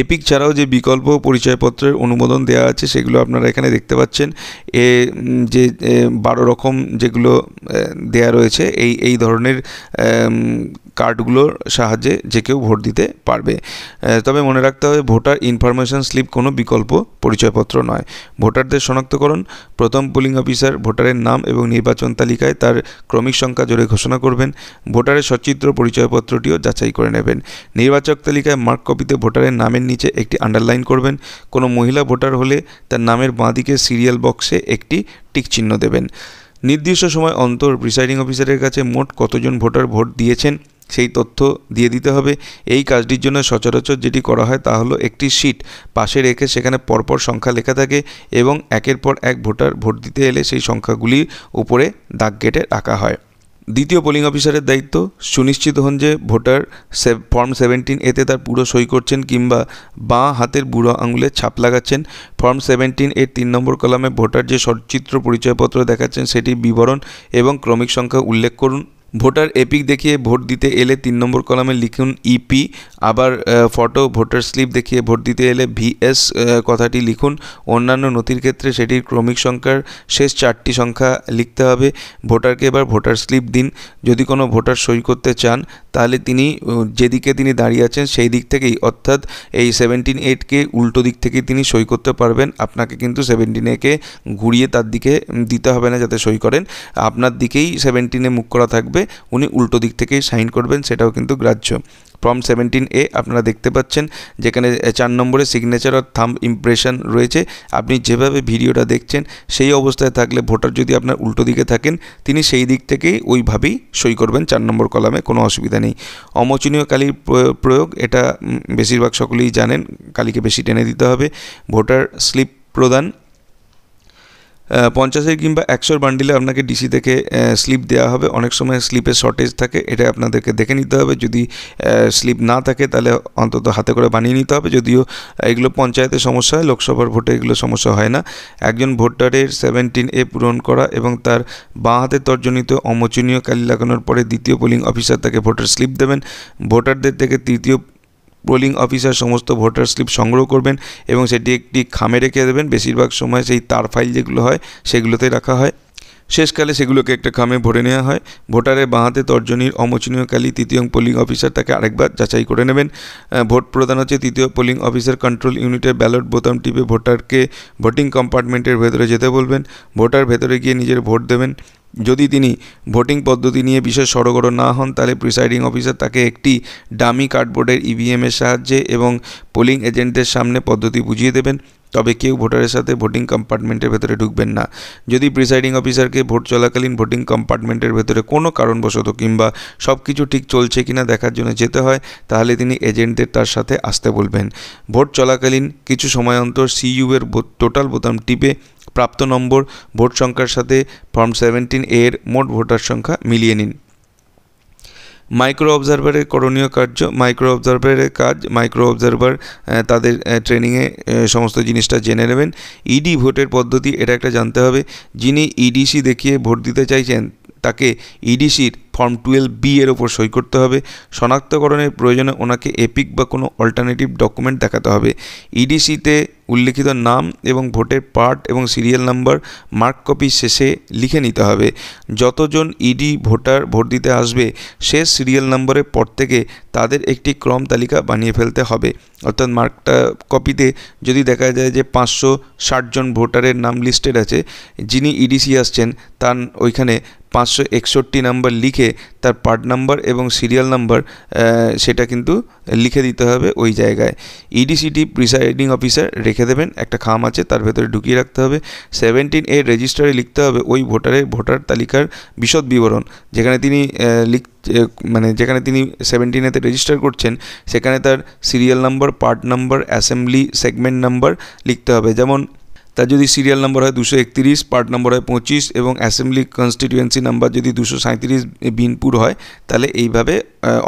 এপিক ছাড়াও যে বিকল্প পরিচয়পত্রের অনুমোদন দেওয়া আছে সেগুলো আপনারা এখানে দেখতে পাচ্ছেন এ যে বারো রকম যেগুলো দেয়া রয়েছে এই এই ধরনের কার্ডগুলোর সাহায্যে যে কেউ ভোট দিতে পারবে তবে মনে রাখতে হবে ভোটার ইনফরমেশন স্লিপ কোনো বিকল্প পরিচয়পত্র নয় ভোটারদের শনাক্তকরণ প্রথম পুলিং অফিসার ভোটারের নাম এবং নির্বাচন তালিকায় তার ক্রমিক সংখ্যা জোরে ঘোষণা করবেন ভোটারের সচিত্র পরিচয়পত্রটিও যাচাই করে নেবেন নির্বাচক তালিকায় মার্ক কপিতে ভোটারের নামের নিচে একটি আন্ডারলাইন করবেন কোনো মহিলা ভোটার হলে তার নামের বাঁদিকে সিরিয়াল বক্সে একটি টিকচিহ্ন দেবেন নির্দিষ্ট সময় অন্তর প্রিসাইডিং অফিসারের কাছে মোট কতজন ভোটার ভোট দিয়েছেন সেই তথ্য দিয়ে দিতে হবে এই কাজটির জন্য সচরাচর যেটি করা হয় তা হলো একটি শিট পাশে রেখে সেখানে পরপর সংখ্যা লেখা থাকে এবং একের পর এক ভোটার ভোট দিতে এলে সেই সংখ্যাগুলির উপরে দাগ কেটে রাখা হয় দ্বিতীয় পোলিং অফিসারের দায়িত্ব সুনিশ্চিত হন যে ভোটার ফর্ম সেভেন্টিন এতে তার পুরো সই করছেন কিংবা বাঁ হাতের বুড়ো আঙুলে ছাপ লাগাচ্ছেন ফর্ম সেভেন্টিন এর তিন নম্বর কলামে ভোটার যে সচিত্র পরিচয়পত্র দেখাচ্ছেন সেটি বিবরণ এবং ক্রমিক সংখ্যা উল্লেখ করুন ভোটার এপিক দেখিয়ে ভোট দিতে এলে তিন নম্বর কলামে লিখুন ইপি e আবার ফটো ভোটার স্লিপ দেখিয়ে ভোট দিতে এলে ভিএস কথাটি লিখুন অন্যান্য নথির ক্ষেত্রে সেটির ক্রমিক সংখ্যার শেষ চারটি সংখ্যা লিখতে হবে ভোটারকে এবার ভোটার স্লিপ দিন যদি কোনো ভোটার সই করতে চান তাহলে তিনি যেদিকে তিনি দাঁড়িয়ে আছেন সেই দিক থেকেই অর্থাৎ এই সেভেন্টিন এইটকে উল্টো দিক থেকে তিনি সই করতে পারবেন আপনাকে কিন্তু সেভেন্টিন একে ঘুরিয়ে তার দিকে দিতে হবে না যাতে সই করেন আপনার দিকেই সেভেন্টিনে মুখ করা থাকবে থাকবে উনি উল্টো দিক থেকেই সাইন করবেন সেটাও কিন্তু গ্রাহ্য ফর্ম সেভেন্টিন এ আপনারা দেখতে পাচ্ছেন যেখানে চার নম্বরে সিগনেচার আর থাম ইমপ্রেশন রয়েছে আপনি যেভাবে ভিডিওটা দেখছেন সেই অবস্থায় থাকলে ভোটার যদি আপনার উল্টো দিকে থাকেন তিনি সেই দিক থেকেই ওইভাবেই সই করবেন চার নম্বর কলামে কোনো অসুবিধা নেই অমোচনীয় কালির প্রয়োগ এটা বেশিরভাগ সকলেই জানেন কালীকে বেশি টেনে দিতে হবে ভোটার স্লিপ প্রদান পঞ্চাশের কিংবা একশোর বান্ডিলে আপনাকে ডিসি থেকে স্লিপ দেওয়া হবে অনেক সময় স্লিপের শর্টেজ থাকে এটা আপনাদেরকে দেখে নিতে হবে যদি স্লিপ না থাকে তাহলে অন্তত হাতে করে বানিয়ে নিতে হবে যদিও এগুলো পঞ্চায়েতের সমস্যা হয় লোকসভার ভোটে এগুলো সমস্যা হয় না একজন ভোটারের সেভেন্টিন এ পূরণ করা এবং তার বাঁ হাতে তর্জনিত অমোচনীয় কালি লাগানোর পরে দ্বিতীয় পোলিং অফিসার তাকে ভোটার স্লিপ দেবেন ভোটারদের থেকে তৃতীয় পোলিং অফিসার সমস্ত ভোটার স্লিপ সংগ্রহ করবেন এবং সেটি একটি খামে রেখে দেবেন বেশিরভাগ সময় সেই তার ফাইল যেগুলো হয় সেগুলোতে রাখা হয় শেষকালে সেগুলোকে একটা খামে ভরে নেওয়া হয় ভোটারের বাঁহাতে তর্জনীর অমোচনীয়কালী তৃতীয় পোলিং অফিসার তাকে আরেকবার যাচাই করে নেবেন ভোট প্রদান হচ্ছে তৃতীয় পোলিং অফিসার কন্ট্রোল ইউনিটের ব্যালট বোতাম টিপে ভোটারকে ভোটিং কম্পার্টমেন্টের ভেতরে যেতে বলবেন ভোটার ভেতরে গিয়ে নিজের ভোট দেবেন যদি তিনি ভোটিং পদ্ধতি নিয়ে বিশেষ সড়গড় না হন তাহলে প্রিসাইডিং অফিসার তাকে একটি ডামি কার্ডবোর্ডের ইভিএমের e সাহায্যে এবং পোলিং এজেন্টদের সামনে পদ্ধতি বুঝিয়ে দেবেন তবে কেউ ভোটারের সাথে ভোটিং কম্পার্টমেন্টের ভেতরে ঢুকবেন না যদি প্রিসাইডিং অফিসারকে ভোট চলাকালীন ভোটিং কম্পার্টমেন্টের ভেতরে কোনো কারণবশত কিংবা সব কিছু ঠিক চলছে কিনা দেখার জন্য যেতে হয় তাহলে তিনি এজেন্টদের তার সাথে আসতে বলবেন ভোট চলাকালীন কিছু সময় অন্তর সিইউ এর টোটাল বোতাম টিপে প্রাপ্ত নম্বর ভোট সংখ্যার সাথে ফর্ম সেভেন্টিন এর মোট ভোটার সংখ্যা মিলিয়ে নিন মাইক্রো অবজারভারের করণীয় কার্য মাইক্রো অবজারভারের কাজ মাইক্রো অবজারভার তাদের ট্রেনিংয়ে সমস্ত জিনিসটা জেনে নেবেন ইডি e ভোটের পদ্ধতি এটা একটা জানতে হবে যিনি ইডিসি e দেখিয়ে ভোট দিতে চাইছেন তাকে ইডিসির e ফর্ম টুয়েলভ বি এর ওপর সই করতে হবে শনাক্তকরণের প্রয়োজনে ওনাকে এপিক বা কোনো অল্টারনেটিভ ডকুমেন্ট দেখাতে হবে ইডিসিতে e উল্লেখিত নাম এবং ভোটের পার্ট এবং সিরিয়াল নাম্বার মার্ক কপি শেষে লিখে নিতে হবে যতজন ইডি e ভোটার ভোট দিতে আসবে শেষ সিরিয়াল নম্বরের পর থেকে তাদের একটি ক্রম তালিকা বানিয়ে ফেলতে হবে অর্থাৎ মার্কটা কপিতে যদি দেখা যায় যে পাঁচশো ষাটজন ভোটারের নাম লিস্টেড আছে যিনি ইডিসি e আসছেন তার ওইখানে পাঁচশো একষট্টি নাম্বার লিখে তার পার্ট নাম্বার এবং সিরিয়াল নাম্বার সেটা কিন্তু লিখে দিতে হবে ওই জায়গায় ইডিসিটি প্রিসাইডিং অফিসার রেখে দেবেন একটা খাম আছে তার ভেতরে ঢুকিয়ে রাখতে হবে সেভেন্টিন এ রেজিস্টারে লিখতে হবে ওই ভোটারের ভোটার তালিকার বিশদ বিবরণ যেখানে তিনি লিখ মানে যেখানে তিনি সেভেন্টিনেতে রেজিস্টার করছেন সেখানে তার serial number part number assembly segment number লিখতে হবে যেমন তার যদি সিরিয়াল নম্বর হয় দুশো একত্রিশ পার্ট নম্বর হয় পঁচিশ এবং অ্যাসেম্বলি কনস্টিটুয়েন্সি নাম্বার যদি দুশো সাঁত্রিশ বিনপুর হয় তাহলে এইভাবে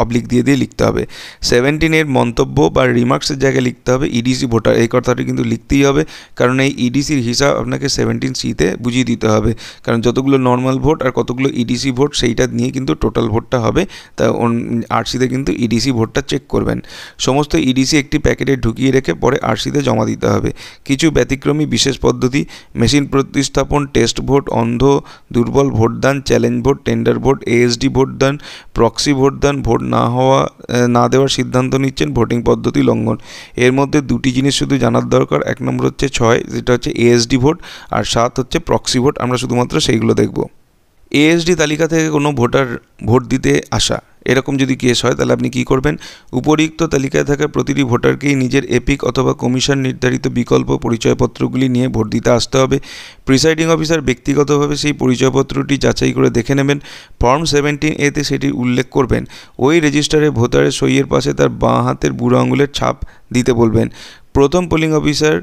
অবলিক দিয়ে দিয়ে লিখতে হবে সেভেন্টিনের মন্তব্য বা রিমার্কসের জায়গায় লিখতে হবে ইডিসি e ভোটার এই কথাটি কিন্তু লিখতেই হবে কারণ এই ইডিসির e হিসাব আপনাকে সেভেন্টিন সিতে বুঝিয়ে দিতে হবে কারণ যতগুলো নর্মাল ভোট আর কতগুলো ইডিসি e ভোট সেইটা নিয়ে কিন্তু টোটাল ভোটটা হবে তা আরসিতে কিন্তু ইডিসি ভোটটা চেক করবেন সমস্ত ইডিসি একটি প্যাকেটে ঢুকিয়ে রেখে পরে আরসিতে জমা দিতে হবে কিছু ব্যতিক্রমী বিশেষ পদ্ধতি মেশিন প্রতিস্থাপন টেস্ট ভোট অন্ধ দুর্বল ভোটদান challenge vote tender vote ASD ভোটদান প্রক্সি ভোটদান ভোট না হওয়া না দেওয়ার সিদ্ধান্ত নিচ্ছেন ভোটিং পদ্ধতি লঙ্ঘন এর মধ্যে দুটি জিনিস শুধু জানার দরকার এক নম্বর হচ্ছে ছয় যেটা হচ্ছে এএসডি ভোট আর সাত হচ্ছে প্রক্সি ভোট আমরা শুধুমাত্র সেইগুলো দেখবো এএসডি তালিকা থেকে কোনো ভোটার ভোট দিতে আসা এরকম যদি কেস হয় তাহলে আপনি কি করবেন উপরিক্ত তালিকায় থাকা প্রতিটি ভোটারকেই নিজের এপিক অথবা কমিশন নির্ধারিত বিকল্প পরিচয়পত্রগুলি নিয়ে ভোট দিতে আসতে হবে প্রিসাইডিং অফিসার ব্যক্তিগতভাবে সেই পরিচয়পত্রটি যাচাই করে দেখে নেবেন ফর্ম সেভেন্টিন এতে সেটি উল্লেখ করবেন ওই রেজিস্টারে ভোটারের সইয়ের পাশে তার বাঁ হাতের বুড়ো আঙুলের ছাপ দিতে বলবেন প্রথম পোলিং অফিসার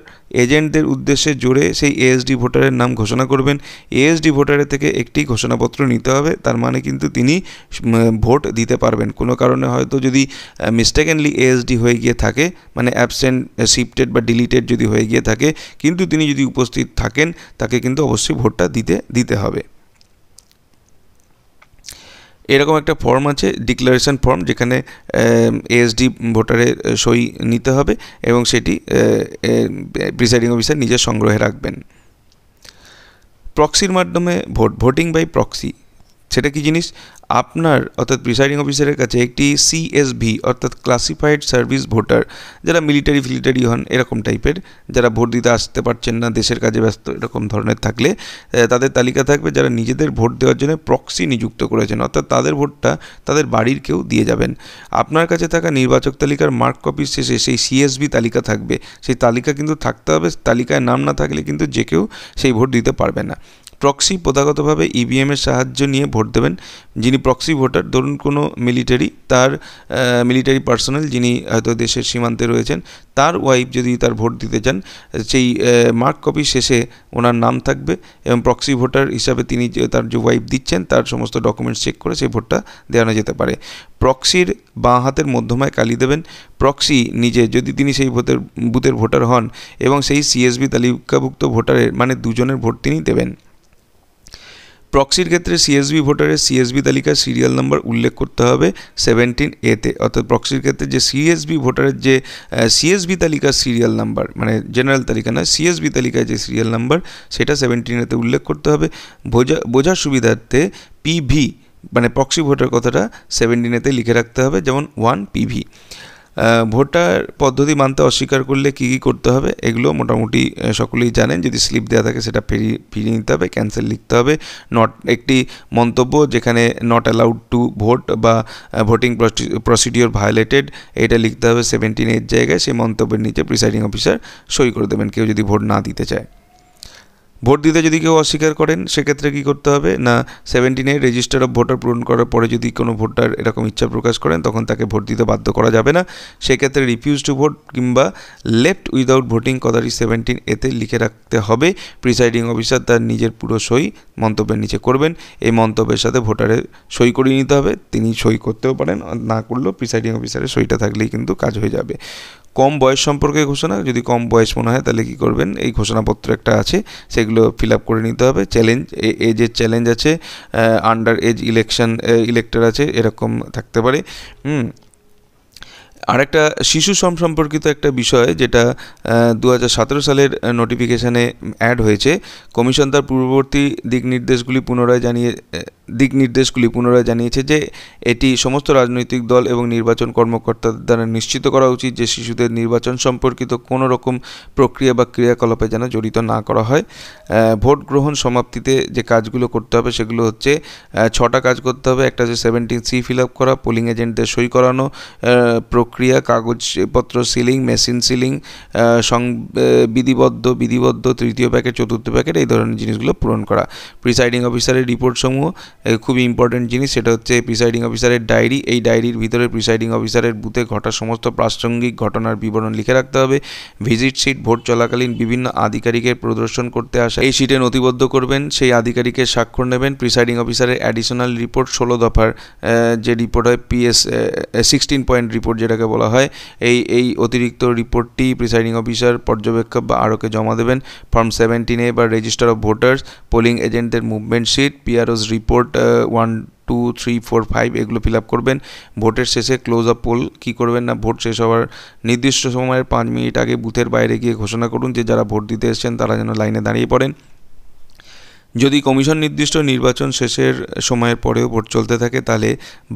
এজেন্টদের উদ্দেশ্যে জোরে সেই এএসডি ভোটারের নাম ঘোষণা করবেন এএসডি ভোটারের থেকে একটি ঘোষণাপত্র নিতে হবে তার মানে কিন্তু তিনি ভোট দিতে পারবেন কোনো কারণে হয়তো যদি মিস্টেকেনলি এএসডি হয়ে গিয়ে থাকে মানে অ্যাবসেন্ট শিফটেড বা ডিলিটেড যদি হয়ে গিয়ে থাকে কিন্তু তিনি যদি উপস্থিত থাকেন তাকে কিন্তু অবশ্যই ভোটটা দিতে দিতে হবে এরকম একটা ফর্ম আছে ডিক্লারেশন ফর্ম যেখানে এএসডি ভোটারের সই নিতে হবে এবং সেটি প্রিসাইডিং অফিসার নিজের সংগ্রহে রাখবেন প্রক্সির মাধ্যমে ভোট ভোটিং বাই প্রক্সি সেটা কি জিনিস আপনার অর্থাৎ প্রিসাইডিং অফিসারের কাছে একটি সিএসভি অর্থাৎ ক্লাসিফাইড সার্ভিস ভোটার যারা মিলিটারি ফিলিটারি হন এরকম টাইপের যারা ভোট দিতে আসতে পারছেন না দেশের কাজে ব্যস্ত এরকম ধরনের থাকলে তাদের তালিকা থাকবে যারা নিজেদের ভোট দেওয়ার জন্য প্রক্সি নিযুক্ত করেছেন অর্থাৎ তাদের ভোটটা তাদের বাড়ির কেউ দিয়ে যাবেন আপনার কাছে থাকা নির্বাচক তালিকার মার্ক কপির শেষে সেই সিএসভি তালিকা থাকবে সেই তালিকা কিন্তু থাকতে হবে তালিকায় নাম না থাকলে কিন্তু যে কেউ সেই ভোট দিতে পারবে না প্রক্সি প্রথাগতভাবে ইভিএমের e সাহায্য নিয়ে ভোট দেবেন যিনি প্রক্সি ভোটার ধরুন কোনো মিলিটারি তার মিলিটারি পার্সোনাল যিনি হয়তো দেশের সীমান্তে রয়েছেন তার ওয়াইফ যদি তার ভোট দিতে চান সেই মার্ক কপি শেষে ওনার নাম থাকবে এবং প্রক্সি ভোটার হিসাবে তিনি তার যে ওয়াইফ দিচ্ছেন তার সমস্ত ডকুমেন্টস চেক করে সেই ভোটটা দেওয়ানো যেতে পারে প্রক্সির বাঁ হাতের মধ্যমায় কালি দেবেন প্রক্সি নিজে যদি তিনি সেই ভোটের বুথের ভোটার হন এবং সেই সিএসবি তালিকাভুক্ত ভোটারের মানে দুজনের ভোট তিনি দেবেন প্রক্সির ক্ষেত্রে সিএসবি ভোটারের সিএসবি তালিকার সিরিয়াল নাম্বার উল্লেখ করতে হবে সেভেন্টিন এতে অর্থাৎ প্রক্সির ক্ষেত্রে যে সিএসবি ভোটারের যে সিএসবি তালিকার সিরিয়াল নাম্বার মানে জেনারেল তালিকা না সিএসবি তালিকায় যে সিরিয়াল নাম্বার সেটা সেভেন্টিন এতে উল্লেখ করতে হবে বোঝা বোঝার সুবিধার্থে পিভি মানে প্রক্সি ভোটার কথাটা এতে লিখে রাখতে হবে যেমন ওয়ান পিভি ভোটার পদ্ধতি মানতে অস্বীকার করলে কী কী করতে হবে এগুলো মোটামুটি সকলেই জানেন যদি স্লিপ দেওয়া থাকে সেটা ফিরিয়ে ফিরিয়ে নিতে হবে ক্যান্সেল লিখতে হবে নট একটি মন্তব্য যেখানে নট অ্যালাউড টু ভোট বা ভোটিং প্রসিডিওর ভায়োলেটেড এটা লিখতে হবে সেভেন্টিন এর জায়গায় সেই মন্তব্যের নিচে প্রিসাইডিং অফিসার সই করে দেবেন কেউ যদি ভোট না দিতে চায় ভোট দিতে যদি কেউ অস্বীকার করেন সেক্ষেত্রে কী করতে হবে না সেভেন্টিনে রেজিস্টার অফ ভোটার পূরণ করার পরে যদি কোনো ভোটার এরকম ইচ্ছা প্রকাশ করেন তখন তাকে ভোট দিতে বাধ্য করা যাবে না সেক্ষেত্রে রিফিউজ টু ভোট কিংবা লেফট উইদাউট ভোটিং কদারি সেভেন্টিন এতে লিখে রাখতে হবে প্রিসাইডিং অফিসার তার নিজের পুরো সই মন্তব্যের নিচে করবেন এই মন্তব্যের সাথে ভোটারের সই করিয়ে নিতে হবে তিনি সই করতেও পারেন না করলেও প্রিসাইডিং অফিসারের সইটা থাকলেই কিন্তু কাজ হয়ে যাবে কম বয়স সম্পর্কে ঘোষণা যদি কম বয়স মনে হয় তাহলে কী করবেন এই ঘোষণাপত্র একটা আছে সেই সেগুলো ফিল আপ করে নিতে হবে চ্যালেঞ্জ এজের চ্যালেঞ্জ আছে আন্ডার এজ ইলেকশন ইলেক্টর আছে এরকম থাকতে পারে হুম আর একটা শিশু শ্রম সম্পর্কিত একটা বিষয় যেটা দু সালের নোটিফিকেশানে অ্যাড হয়েছে কমিশন তার পূর্ববর্তী দিক নির্দেশগুলি পুনরায় জানিয়ে দিক নির্দেশগুলি পুনরায় জানিয়েছে যে এটি সমস্ত রাজনৈতিক দল এবং নির্বাচন কর্মকর্তাদের দ্বারা নিশ্চিত করা উচিত যে শিশুদের নির্বাচন সম্পর্কিত কোনো রকম প্রক্রিয়া বা ক্রিয়াকলাপে যেন জড়িত না করা হয় ভোট গ্রহণ সমাপ্তিতে যে কাজগুলো করতে হবে সেগুলো হচ্ছে ছটা কাজ করতে হবে একটা হচ্ছে সেভেন্টিন সি ফিল আপ করা পোলিং এজেন্টদের সই করানো প্রক্রিয়া প্রক্রিয়া কাগজপত্র সিলিং মেশিন সিলিং সং বিধিবদ্ধ বিধিবদ্ধ তৃতীয় প্যাকেট চতুর্থ প্যাকেট এই ধরনের জিনিসগুলো পূরণ করা প্রিসাইডিং অফিসারের রিপোর্টসমূহ খুবই ইম্পর্টেন্ট জিনিস সেটা হচ্ছে প্রিসাইডিং অফিসারের ডায়েরি এই ডায়েরির ভিতরে প্রিসাইডিং অফিসারের বুথে ঘটা সমস্ত প্রাসঙ্গিক ঘটনার বিবরণ লিখে রাখতে হবে ভিজিট শিট ভোট চলাকালীন বিভিন্ন আধিকারিকের প্রদর্শন করতে আসা এই শিটে নথিবদ্ধ করবেন সেই আধিকারিকের স্বাক্ষর নেবেন প্রিসাইডিং অফিসারের অ্যাডিশনাল রিপোর্ট ষোলো দফার যে রিপোর্ট হয় পিএস সিক্সটিন পয়েন্ট রিপোর্ট যেটাকে বলা হয় এই এই অতিরিক্ত রিপোর্টটি প্রিসাইডিং অফিসার পর্যবেক্ষক বা আরোকে জমা দেবেন ফর্ম সেভেন্টিন এ বা রেজিস্টার অফ ভোটার্স পোলিং এজেন্টদের movement sheet PROs report one two three four five এগুলো ফিল করবেন ভোটের শেষে ক্লোজ আপ পোল কী করবেন না ভোট শেষ হওয়ার নির্দিষ্ট সময়ের পাঁচ মিনিট আগে বুথের বাইরে গিয়ে ঘোষণা করুন যে যারা ভোট দিতে এসছেন তারা যেন লাইনে দাঁড়িয়ে পড়েন যদি কমিশন নির্দিষ্ট নির্বাচন শেষের সময়ের পরেও ভোট চলতে থাকে তাহলে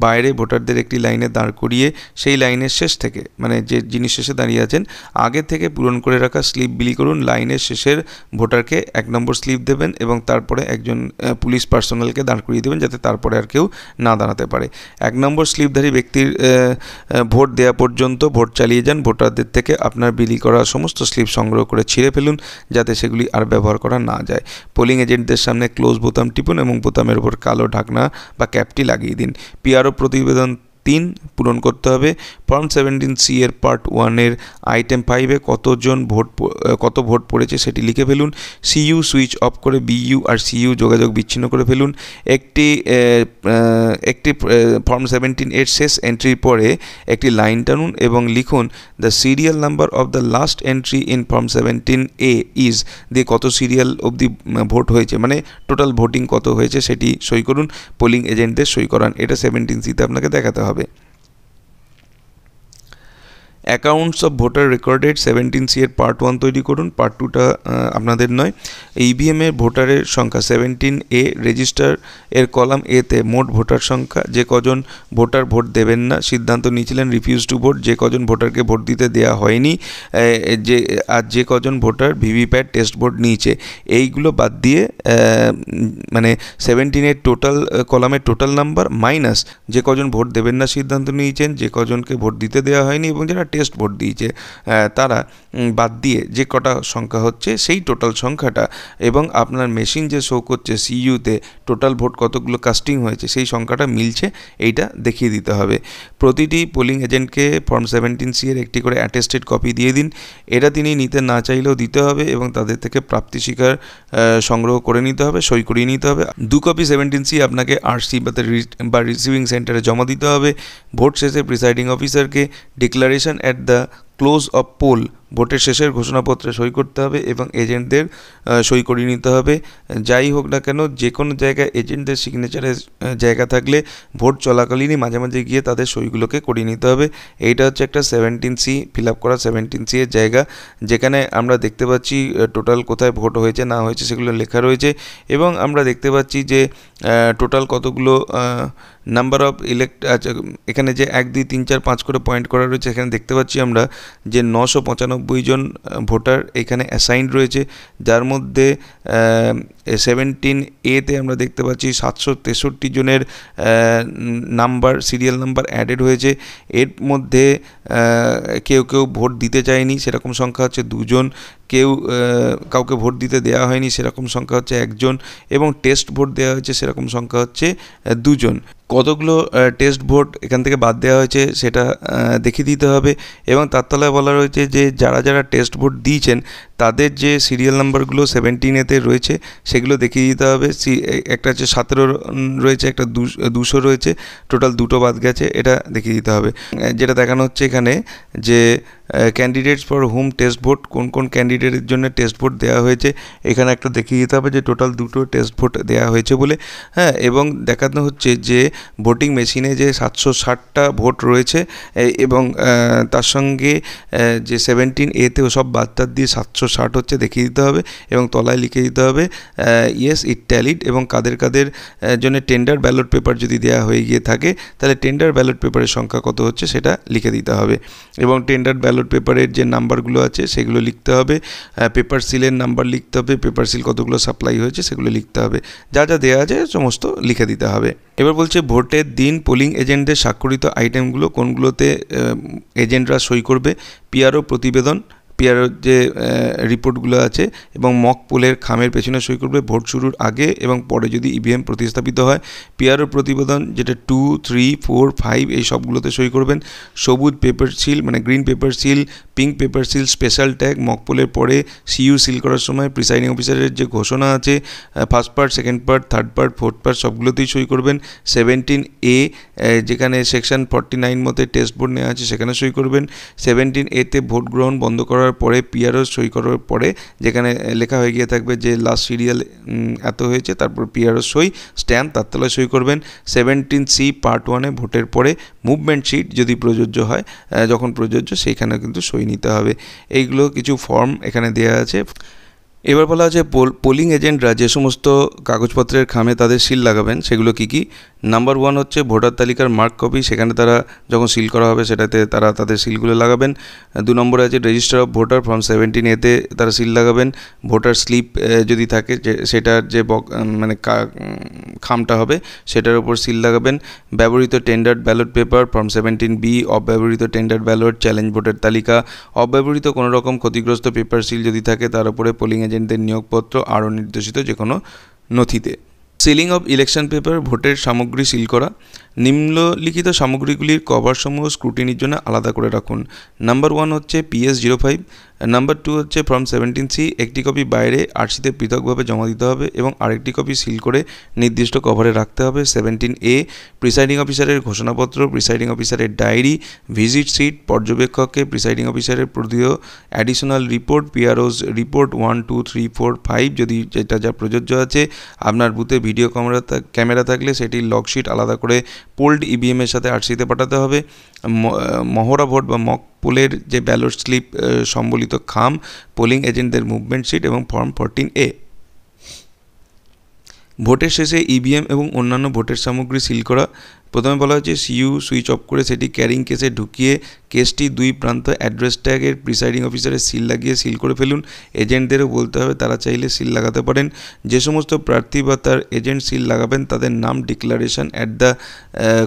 বাইরে ভোটারদের একটি লাইনে দাঁড় করিয়ে সেই লাইনের শেষ থেকে মানে যে যিনি শেষে দাঁড়িয়ে আছেন আগে থেকে পূরণ করে রাখা স্লিপ বিলি করুন লাইনের শেষের ভোটারকে এক নম্বর স্লিপ দেবেন এবং তারপরে একজন পুলিশ পার্সোনালকে দাঁড় করিয়ে দেবেন যাতে তারপরে আর কেউ না দাঁড়াতে পারে এক নম্বর স্লিপধারী ব্যক্তির ভোট দেওয়া পর্যন্ত ভোট চালিয়ে যান ভোটারদের থেকে আপনার বিলি করা সমস্ত স্লিপ সংগ্রহ করে ছিঁড়ে ফেলুন যাতে সেগুলি আর ব্যবহার করা না যায় পোলিং এজেন্টদের সামনে ক্লোজ বোতাম টিপুন এবং বোতামের উপর কালো ঢাকনা বা ক্যাপটি লাগিয়ে দিন পিআরও প্রতিবেদন তিন পূরণ করতে হবে ফর্ম সেভেন্টিন সি এর পার্ট ওয়ানের আইটেম ফাইভে কতজন ভোট কত ভোট পড়েছে সেটি লিখে ফেলুন সিইউ সুইচ অফ করে বিইউ আর সিইউ যোগাযোগ বিচ্ছিন্ন করে ফেলুন একটি একটি ফর্ম সেভেন্টিন এর শেষ এন্ট্রির পরে একটি লাইন টানুন এবং লিখুন the serial number of the last entry in form seventeen A is দিয়ে কত সিরিয়াল অবধি ভোট হয়েছে মানে টোটাল ভোটিং কত হয়েছে সেটি সই করুন পোলিং এজেন্টদের সই করান এটা সেভেন্টিন সিতে আপনাকে দেখাতে হবে ver. Accounts of voter recorded seventeen C এর পার্ট ওয়ান তৈরি করুন পার্ট টুটা আপনাদের নয় ইভিএমের ভোটারের সংখ্যা সেভেন্টিন এ রেজিস্টার এর কলাম এতে মোট ভোটার সংখ্যা যে কজন ভোটার ভোট দেবেন না সিদ্ধান্ত নিয়েছিলেন রিফিউজ টু ভোট যে কজন ভোটারকে ভোট দিতে দেওয়া হয়নি যে আর যে কজন ভোটার ভিভিপ্যাট টেস্ট ভোট নিয়েছে এইগুলো বাদ দিয়ে মানে সেভেন্টিনের টোটাল কলামের টোটাল নাম্বার মাইনাস যে কজন ভোট দেবেন না সিদ্ধান্ত নিয়েছেন যে কজনকে ভোট দিতে দেওয়া হয়নি এবং যারা টেস্ট হাইয়েস্ট ভোট দিয়েছে তারা বাদ দিয়ে যে কটা সংখ্যা হচ্ছে সেই টোটাল সংখ্যাটা এবং আপনার মেশিন যে শো করছে সিইউতে টোটাল ভোট কতগুলো কাস্টিং হয়েছে সেই সংখ্যাটা মিলছে এইটা দেখিয়ে দিতে হবে প্রতিটি পোলিং এজেন্টকে ফর্ম সেভেন্টিন সি এর একটি করে অ্যাটেস্টেড কপি দিয়ে দিন এটা তিনি নিতে না চাইলেও দিতে হবে এবং তাদের থেকে প্রাপ্তি শিকার সংগ্রহ করে নিতে হবে সই করিয়ে নিতে হবে দু কপি সেভেন্টিন সি আপনাকে আরসি বা রিসিভিং সেন্টারে জমা দিতে হবে ভোট শেষে প্রিসাইডিং অফিসারকে declaration at the close of poll ভোটের শেষের ঘোষণাপত্রে সই করতে হবে এবং এজেন্টদের সই করিয়ে নিতে হবে যাই হোক না কেন যে কোনো জায়গায় এজেন্টদের সিগনেচারের জায়গা থাকলে ভোট চলাকালীনই মাঝে মাঝে গিয়ে তাদের সইগুলোকে করিয়ে নিতে হবে এইটা হচ্ছে একটা সেভেন্টিন সি ফিল আপ করা সেভেন্টিন সি এর জায়গা যেখানে আমরা দেখতে পাচ্ছি টোটাল কোথায় ভোট হয়েছে না হয়েছে সেগুলো লেখা রয়েছে এবং আমরা দেখতে পাচ্ছি যে টোটাল কতগুলো নাম্বার অফ ইলেক্ট এখানে যে এক দুই তিন চার পাঁচ করে পয়েন্ট করা রয়েছে এখানে দেখতে পাচ্ছি আমরা যে নশো জন ভোটার এখানে অ্যাসাইন রয়েছে যার মধ্যে সেভেন্টিন এতে আমরা দেখতে পাচ্ছি সাতশো তেষট্টি জনের নাম্বার সিরিয়াল নাম্বার অ্যাডেড হয়েছে এর মধ্যে কেউ কেউ ভোট দিতে চায়নি সেরকম সংখ্যা হচ্ছে দুজন কেউ কাউকে ভোট দিতে দেওয়া হয়নি সেরকম সংখ্যা হচ্ছে একজন এবং টেস্ট ভোট দেওয়া হয়েছে সেরকম সংখ্যা হচ্ছে দুজন কতগুলো টেস্ট ভোট এখান থেকে বাদ দেওয়া হয়েছে সেটা দেখিয়ে দিতে হবে এবং তার তলায় বলা রয়েছে যে যারা যারা টেস্ট ভোট দিয়েছেন তাদের যে সিরিয়াল নাম্বারগুলো সেভেন্টিন এতে রয়েছে সেগুলো দেখিয়ে দিতে হবে সি একটা হচ্ছে সতেরো রয়েছে একটা দুশো রয়েছে টোটাল দুটো বাদ গেছে এটা দেখিয়ে দিতে হবে যেটা দেখানো হচ্ছে এখানে যে candidates for home test vote কোন কোন ক্যান্ডিডেটের জন্য টেস্ট ভোট দেওয়া হয়েছে এখানে একটা দেখিয়ে দিতে হবে যে টোটাল দুটো টেস্ট ভোট দেওয়া হয়েছে বলে হ্যাঁ এবং দেখানো হচ্ছে যে ভোটিং মেশিনে যে সাতশো ষাটটা ভোট রয়েছে এবং তার সঙ্গে যে সেভেন্টিন এতেও সব বার্তার দিয়ে সাতশো ষাট হচ্ছে দেখিয়ে দিতে হবে এবং তলায় লিখে দিতে হবে ইয়েস ইট ট্যালিড এবং কাদের কাদের জন্য টেন্ডার ব্যালট পেপার যদি দেওয়া হয়ে গিয়ে থাকে তাহলে টেন্ডার ব্যালট পেপারের সংখ্যা কত হচ্ছে সেটা লিখে দিতে হবে এবং টেন্ডার ব্যালট ব্যালট পেপারের যে নাম্বারগুলো আছে সেগুলো লিখতে হবে পেপার সিলের নাম্বার লিখতে হবে পেপার সিল কতগুলো সাপ্লাই হয়েছে সেগুলো লিখতে হবে যা যা দেওয়া আছে সমস্ত লিখে দিতে হবে এবার বলছে ভোটের দিন পোলিং এজেন্টদের স্বাক্ষরিত আইটেমগুলো কোনগুলোতে এজেন্টরা সই করবে পিআরও প্রতিবেদন পিআর যে রিপোর্টগুলো আছে এবং মক পোলের খামের পেছনে সই করবে ভোট শুরুর আগে এবং পরে যদি ইভিএম e প্রতিস্থাপিত হয় পিআরও প্রতিবেদন যেটা টু থ্রি ফোর ফাইভ এই সবগুলোতে সই করবেন সবুজ পেপার সিল মানে green paper seal pink paper seal special tag mock পোলের পরে সিইউ সিল করার সময় প্রিসাইডিং অফিসারের যে ঘোষণা আছে first part second part third part fourth part সবগুলোতেই সই করবেন সেভেন্টিন এ যেখানে সেকশন ফর্টি নাইন মতে টেস্ট বোর্ড নেওয়া আছে সেখানে সই করবেন সেভেন্টিন এতে ভোট গ্রহণ বন্ধ করার করার পরে পিআরও সই করার পরে যেখানে লেখা হয়ে গিয়ে থাকবে যে লাস্ট সিরিয়াল এত হয়েছে তারপর পিআরও সই স্ট্যাম্প তার তলায় সই করবেন সেভেন্টিন সি পার্ট ওয়ানে ভোটের পরে মুভমেন্ট শিট যদি প্রযোজ্য হয় যখন প্রযোজ্য সেইখানে কিন্তু সই নিতে হবে এইগুলো কিছু ফর্ম এখানে দেওয়া আছে এবার বলা যে পোলিং এজেন্টরা যে সমস্ত কাগজপত্রের খামে তাদের সিল লাগাবেন সেগুলো কি কি নাম্বার ওয়ান হচ্ছে ভোটার তালিকার মার্ক কপি সেখানে তারা যখন সিল করা হবে সেটাতে তারা তাদের সিলগুলো লাগাবেন দু নম্বরে আছে register of voter form seventeen এতে তারা সিল লাগাবেন ভোটার স্লিপ যদি থাকে সেটার যে মানে খামটা হবে সেটার উপর সিল লাগাবেন ব্যবহৃত tender ballot paper form seventeen B অব্যবহৃত টেন্ডার ব্যালট চ্যালেঞ্জ ভোটের তালিকা অব্যবহৃত কোনো রকম ক্ষতিগ্রস্ত পেপার সিল যদি থাকে তার উপরে পোলিং এজেন্টদের নিয়োগপত্র আরও নির্দেশিত যে কোনো নথিতে সিলিং অফ ইলেকশন পেপার ভোটের সামগ্রী সিল করা নিম্নলিখিত সামগ্রীগুলির কভারসমূহ স্ক্রুটিনির জন্য আলাদা করে রাখুন নাম্বার ওয়ান হচ্ছে PS zero five number two হচ্ছে ফর্ম সেভেন্টিন সি একটি কপি বাইরে আরসিতে পৃথকভাবে জমা দিতে হবে এবং আরেকটি কপি সিল করে নির্দিষ্ট কভারে রাখতে হবে সেভেন্টিন এ প্রিসাইডিং অফিসারের ঘোষণাপত্র প্রিসাইডিং অফিসারের ডায়েরি ভিজিট সিট পর্যবেক্ষককে প্রিসাইডিং অফিসারের প্রদেয় additional report PROs report one two three four five যদি যেটা যা প্রযোজ্য আছে আপনার বুথে ভিডিও ক্যামেরা ক্যামেরা থাকলে সেটির লকশিট আলাদা করে পোল্ড ইভিএমের e সাথে আরসিতে পাঠাতে হবে মহড়া ভোট বা মক পোলের যে ব্যালট স্লিপ সম্বলিত খাম পোলিং এজেন্টদের মুভমেন্ট শিট এবং ফর্ম ফোরটিন এ ভোটের শেষে ইভিএম e এবং অন্যান্য ভোটের সামগ্রী সিল করা প্রথমে বলা হয়েছে সিইউ সুইচ অফ করে সেটি ক্যারিং কেসে ঢুকিয়ে কেসটি দুই প্রান্ত অ্যাড্রেস ট্যাগের প্রিসাইডিং অফিসারের সিল লাগিয়ে সিল করে ফেলুন এজেন্টদেরও বলতে হবে তারা চাইলে সিল লাগাতে পারেন যে সমস্ত প্রার্থী বা তার এজেন্ট সিল লাগাবেন তাদের নাম declaration at the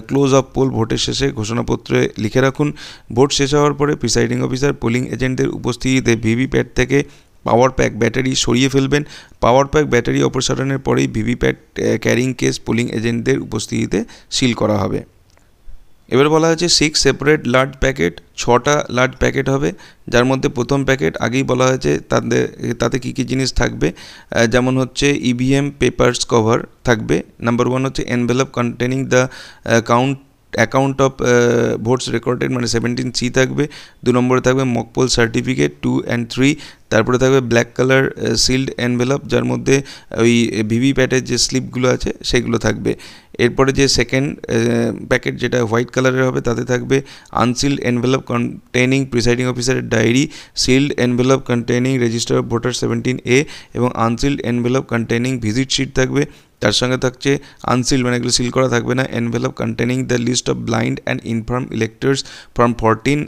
close of poll ভোটের শেষে ঘোষণাপত্রে লিখে রাখুন ভোট শেষ হওয়ার পরে প্রিসাইডিং অফিসার পোলিং এজেন্টদের উপস্থিতিতে ভিভিপ্যাট থেকে পাওয়ার প্যাক ব্যাটারি সরিয়ে ফেলবেন পাওয়ার প্যাক ব্যাটারি অপসারণের পরেই ভিভিপ্যাট ক্যারিং কেস পুলিং এজেন্টদের উপস্থিতিতে সিল করা হবে এবার বলা হয়েছে সিক্স সেপারেট লার্জ প্যাকেট ছটা লার্জ প্যাকেট হবে যার মধ্যে প্রথম প্যাকেট আগেই বলা হয়েছে তাদের তাতে কী কী জিনিস থাকবে যেমন হচ্ছে ইভিএম পেপার্স কভার থাকবে নাম্বার ওয়ান হচ্ছে envelope containing the count account of votes recorded মানে সেভেন্টিন সি থাকবে দু নম্বরে থাকবে mock poll certificate two and three তারপরে থাকবে ব্ল্যাক কালার সিল্ড অ্যানভেলপ যার মধ্যে ওই uh, ভিভিপ্যাটের যে স্লিপগুলো আছে সেগুলো থাকবে এরপরে যে সেকেন্ড প্যাকেট যেটা হোয়াইট কালারের হবে তাতে থাকবে আনসিল্ড এনভেলপ কন্টেনিং প্রিসাইডিং অফিসারের diary sealed envelope containing register of voter seventeen A এবং unsealed envelope containing visit sheet থাকবে তার সঙ্গে থাকছে আনসিল মানে এগুলো সিল করা থাকবে না envelope containing the list of blind and infirm electors from fourteen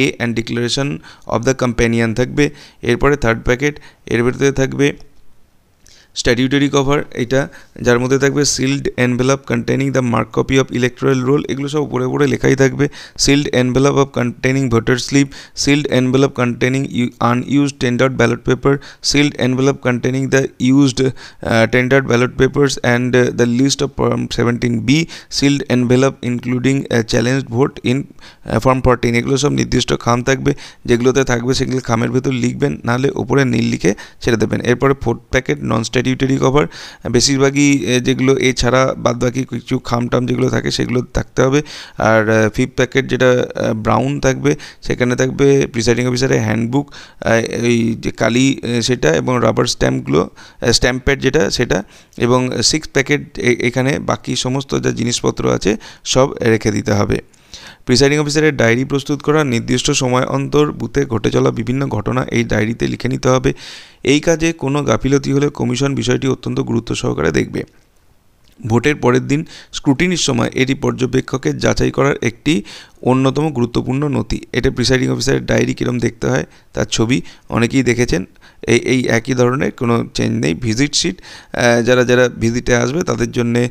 A and declaration of the companion থাকবে এরপরে থার্ড প্যাকেট এর ভিতরে থাকবে স্ট্যাটিউটারি কভার এটা যার মধ্যে থাকবে sealed envelope containing the mark copy of electoral roll এগুলো সব উপরে উপরে লেখাই থাকবে sealed envelope of containing voter slip sealed envelope containing unused tendered ballot paper sealed envelope containing the used tendered ballot papers and the list of form seventeen B sealed envelope including challenge vote in form fourteen এগুলো সব নির্দিষ্ট খাম থাকবে যেগুলোতে থাকবে সেগুলো খামের ভেতর লিখবেন নাহলে উপরে নীল লিখে ছেড়ে দেবেন এরপরে four packet non statutory cover বেশিরভাগই যেগুলো এছাড়া বাদ বাকি কিছু খামটাম যেগুলো থাকে সেগুলো থাকতে হবে আর ফিফ প্যাকেট যেটা ব্রাউন থাকবে সেখানে থাকবে প্রিসাইডিং অফিসারের হ্যান্ডবুক এই যে কালি সেটা এবং রাবার স্ট্যাম্পগুলো স্ট্যাম্প প্যাড যেটা সেটা এবং সিক্স প্যাকেট এখানে বাকি সমস্ত যা জিনিসপত্র আছে সব রেখে দিতে হবে প্রিসাইডিং অফিসারের ডায়েরি প্রস্তুত করা নির্দিষ্ট সময় অন্তর বুথে ঘটে চলা বিভিন্ন ঘটনা এই ডায়েরিতে লিখে নিতে হবে এই কাজে কোনো গাফিলতি হলে কমিশন বিষয়টি অত্যন্ত গুরুত্ব সহকারে দেখবে ভোটের পরের দিন স্ক্রুটিনির সময় এটি পর্যবেক্ষকের যাচাই করার একটি অন্যতম গুরুত্বপূর্ণ নথি এটা প্রিসাইডিং অফিসারের ডায়েরি কীরকম দেখতে হয় তার ছবি অনেকেই দেখেছেন এই এই একই ধরনের কোনো চেঞ্জ নেই ভিজিট শিট যারা যারা ভিজিটে আসবে তাদের জন্যে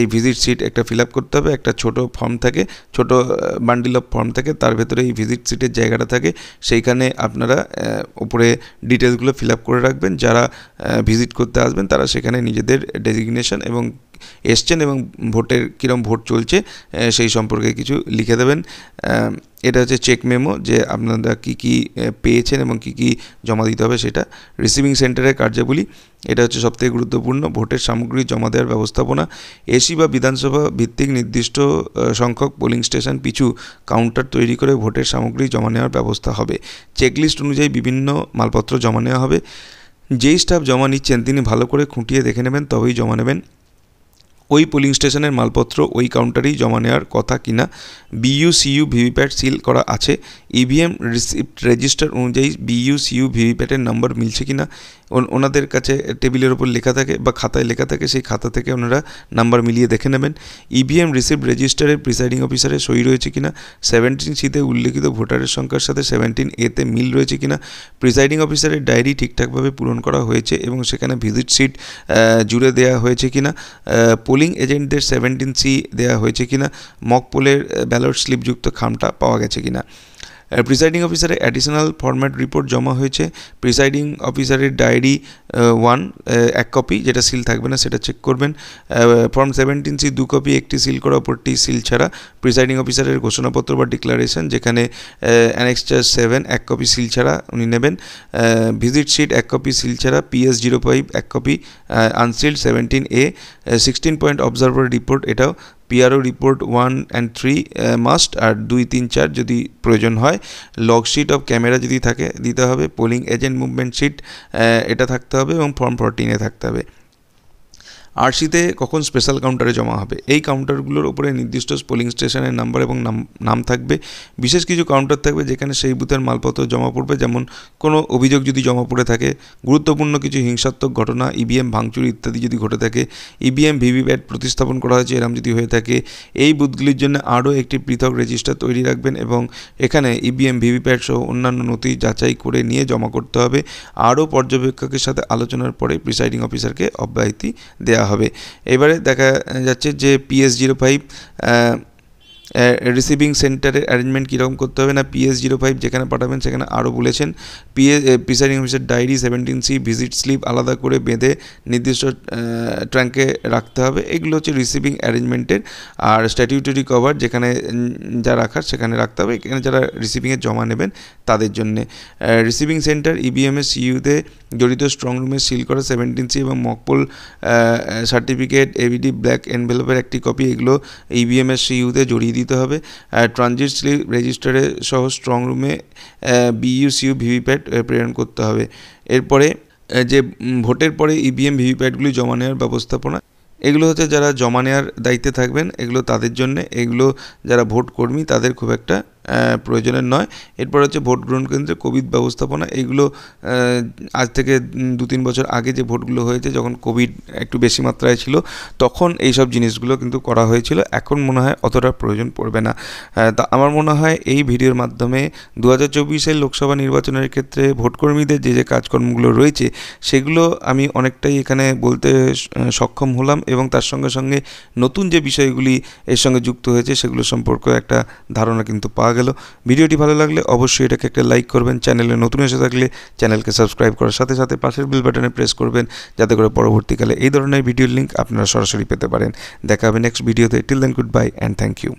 এই ভিজিট শিট একটা ফিল আপ করতে হবে একটা ছোট ফর্ম থাকে ছোট বান্ডিল অফ ফর্ম থাকে তার ভেতরে এই ভিজিট শিটের জায়গাটা থাকে সেইখানে আপনারা উপরে ডিটেলসগুলো ফিল আপ করে রাখবেন যারা ভিজিট করতে আসবেন তারা সেখানে নিজেদের ডেজিগনেশন এবং এসছেন এবং ভোটের কীরকম ভোট চলছে সেই সম্পর্কে কিছু লিখে দেবেন এটা হচ্ছে চেক মেমো যে আপনারা কি কি পেয়েছেন এবং কি কি জমা দিতে হবে সেটা রিসিভিং সেন্টারের কার্যাবলী এটা হচ্ছে সবথেকে গুরুত্বপূর্ণ ভোটের সামগ্রী জমা দেওয়ার ব্যবস্থাপনা এসি বা বিধানসভা ভিত্তিক নির্দিষ্ট সংখ্যক পোলিং স্টেশন পিছু কাউন্টার তৈরি করে ভোটের সামগ্রী জমা নেওয়ার ব্যবস্থা হবে চেকলিস্ট অনুযায়ী বিভিন্ন মালপত্র জমা নেওয়া হবে যেই স্টাফ জমা নিচ্ছেন তিনি ভালো করে খুঁটিয়ে দেখে নেবেন তবেই জমা নেবেন ওই পোলিং স্টেশনের মালপত্র ওই কাউন্টারেই জমা নেওয়ার কথা কিনা বিইউ সিইউ ভিভিপ্যাট সিল করা আছে ইভিএম রিসিপ্ট রেজিস্টার অনুযায়ী বিইউ সিইউ ভিভিপ্যাটের নম্বর মিলছে কিনা ওনাদের কাছে টেবিলের ওপর লেখা থাকে বা খাতায় লেখা থাকে সেই খাতা থেকে ওনারা নাম্বার মিলিয়ে দেখে নেবেন ইভিএম রিসিভ রেজিস্টারের প্রিসাইডিং অফিসারে সই রয়েছে কিনা সেভেন্টিন সিতে উল্লেখিত ভোটারের সংখ্যার সাথে সেভেন্টিন এতে মিল রয়েছে কিনা প্রিসাইডিং অফিসারের ডায়েরি ঠিকঠাকভাবে পূরণ করা হয়েছে এবং সেখানে ভিজিট সিট জুড়ে দেওয়া হয়েছে কিনা পোলিং এজেন্টদের সেভেন্টিন সি দেওয়া হয়েছে কিনা মক পোলের ব্যালট স্লিপযুক্ত খামটা পাওয়া গেছে কিনা প্রিসাইডিং অফিসারে অ্যাডিশনাল ফরম্যাট রিপোর্ট জমা হয়েছে প্রিসাইডিং অফিসারের ডায়েরি ওয়ান এক কপি যেটা সিল থাকবে না সেটা চেক করবেন ফর্ম সেভেন্টিন সি দু কপি একটি সিল করা অপরটি সিল ছাড়া প্রিসাইডিং অফিসারের ঘোষণাপত্র বা ডিক্লারেশন যেখানে অ্যানেক্স চার্জ সেভেন এক কপি সিল ছাড়া উনি নেবেন ভিজিট শিট এক কপি সিল ছাড়া পিএস জিরো ফাইভ এক copy unsealed seventeen A sixteen point observer report এটাও PRO report one and three must আর দুই তিন চার যদি প্রয়োজন হয় লগ শিট অফ ক্যামেরা যদি থাকে দিতে হবে পোলিং এজেন্ট মুভমেন্ট শিট এটা থাকতে হবে এবং ফর্ম ফরটিনে থাকতে হবে আরসিতে কখন স্পেশাল কাউন্টারে জমা হবে এই কাউন্টারগুলোর উপরে নির্দিষ্ট পোলিং স্টেশনের নাম্বার এবং নাম থাকবে বিশেষ কিছু কাউন্টার থাকবে যেখানে সেই বুথের মালপত্র জমা পড়বে যেমন কোনো অভিযোগ যদি জমা পড়ে থাকে গুরুত্বপূর্ণ কিছু হিংসাত্মক ঘটনা ইভিএম e ভাঙচুর ইত্যাদি যদি ঘটে থাকে ইভিএম e ভিভিপ্যাট প্রতিস্থাপন করা হয়েছে এরম যদি হয়ে থাকে এই বুথগুলির জন্য আরও একটি পৃথক রেজিস্টার তৈরি রাখবেন এবং এখানে ইভিএম e ভিভিপ্যাট সহ অন্যান্য নথি যাচাই করে নিয়ে জমা করতে হবে আরও পর্যবেক্ষকের সাথে আলোচনার পরে প্রিসাইডিং অফিসারকে অব্যাহতি দেওয়া হবে এবারে দেখা যাচ্ছে যে পিএস জিরো ফাইভ রিসিভিং সেন্টারের অ্যারেঞ্জমেন্ট কীরকম করতে হবে না পিএস জিরো ফাইভ যেখানে পাঠাবেন সেখানে আরও বলেছেন পিএস প্রিসাইডিং অফিসের diary seventeen C visit slip আলাদা করে বেঁধে নির্দিষ্ট ট্র্যাঙ্কে রাখতে হবে এগুলো হচ্ছে রিসিভিং অ্যারেঞ্জমেন্টের আর স্ট্যাটিউটরি কভার যেখানে যা রাখার সেখানে রাখতে হবে এখানে যারা রিসিভিংয়ে জমা নেবেন তাদের জন্যে রিসিভিং সেন্টার ইবিএমএস সিইউতে জড়িত স্ট্রংরুমে সিল করা সেভেন্টিন সি এবং মকপোল সার্টিফিকেট এভিডি ব্ল্যাক এনভেলপের একটি কপি এগুলো ইবিএমএস e সিইউতে জড়িয়ে দিতে দিতে হবে আর ট্রানজিট স্লিপ রেজিস্টারে সহ স্ট্রং রুমে বিইউসিউ ভিভিপ্যাট প্রেরণ করতে হবে এরপরে যে ভোটের পরে ইভিএম e ভিভিপ্যাটগুলি জমা নেওয়ার ব্যবস্থাপনা এগুলো হচ্ছে যারা জমা নেওয়ার দায়িত্বে থাকবেন এগুলো তাদের জন্য এগুলো যারা ভোট কর্মী তাদের খুব একটা প্রয়োজনের নয় এরপর হচ্ছে ভোট গ্রহণ কেন্দ্রে কোভিড ব্যবস্থাপনা এইগুলো আজ থেকে দু তিন বছর আগে যে ভোটগুলো হয়েছে যখন কোভিড একটু বেশি মাত্রায় ছিল তখন এই সব জিনিসগুলো কিন্তু করা হয়েছিল এখন মনে হয় অতটা প্রয়োজন পড়বে না তা আমার মনে হয় এই ভিডিওর মাধ্যমে দু হাজার চব্বিশের লোকসভা নির্বাচনের ক্ষেত্রে ভোটকর্মীদের যে যে কাজকর্মগুলো রয়েছে সেগুলো আমি অনেকটাই এখানে বলতে সক্ষম হলাম এবং তার সঙ্গে সঙ্গে নতুন যে বিষয়গুলি এর সঙ্গে যুক্ত হয়েছে সেগুলো সম্পর্কে একটা ধারণা কিন্তু পাওয়া গেল ভিডিওটি ভালো লাগলে অবশ্যই এটাকে একটা লাইক করবেন চ্যানেলে নতুন এসে থাকলে চ্যানেলকে সাবস্ক্রাইব করার সাথে সাথে পাশের বিল বাটনে প্রেস করবেন যাতে করে পরবর্তীকালে এই ধরনের ভিডিওর লিঙ্ক আপনারা সরাসরি পেতে পারেন দেখা হবে নেক্সট ভিডিওতে till then goodbye and thank you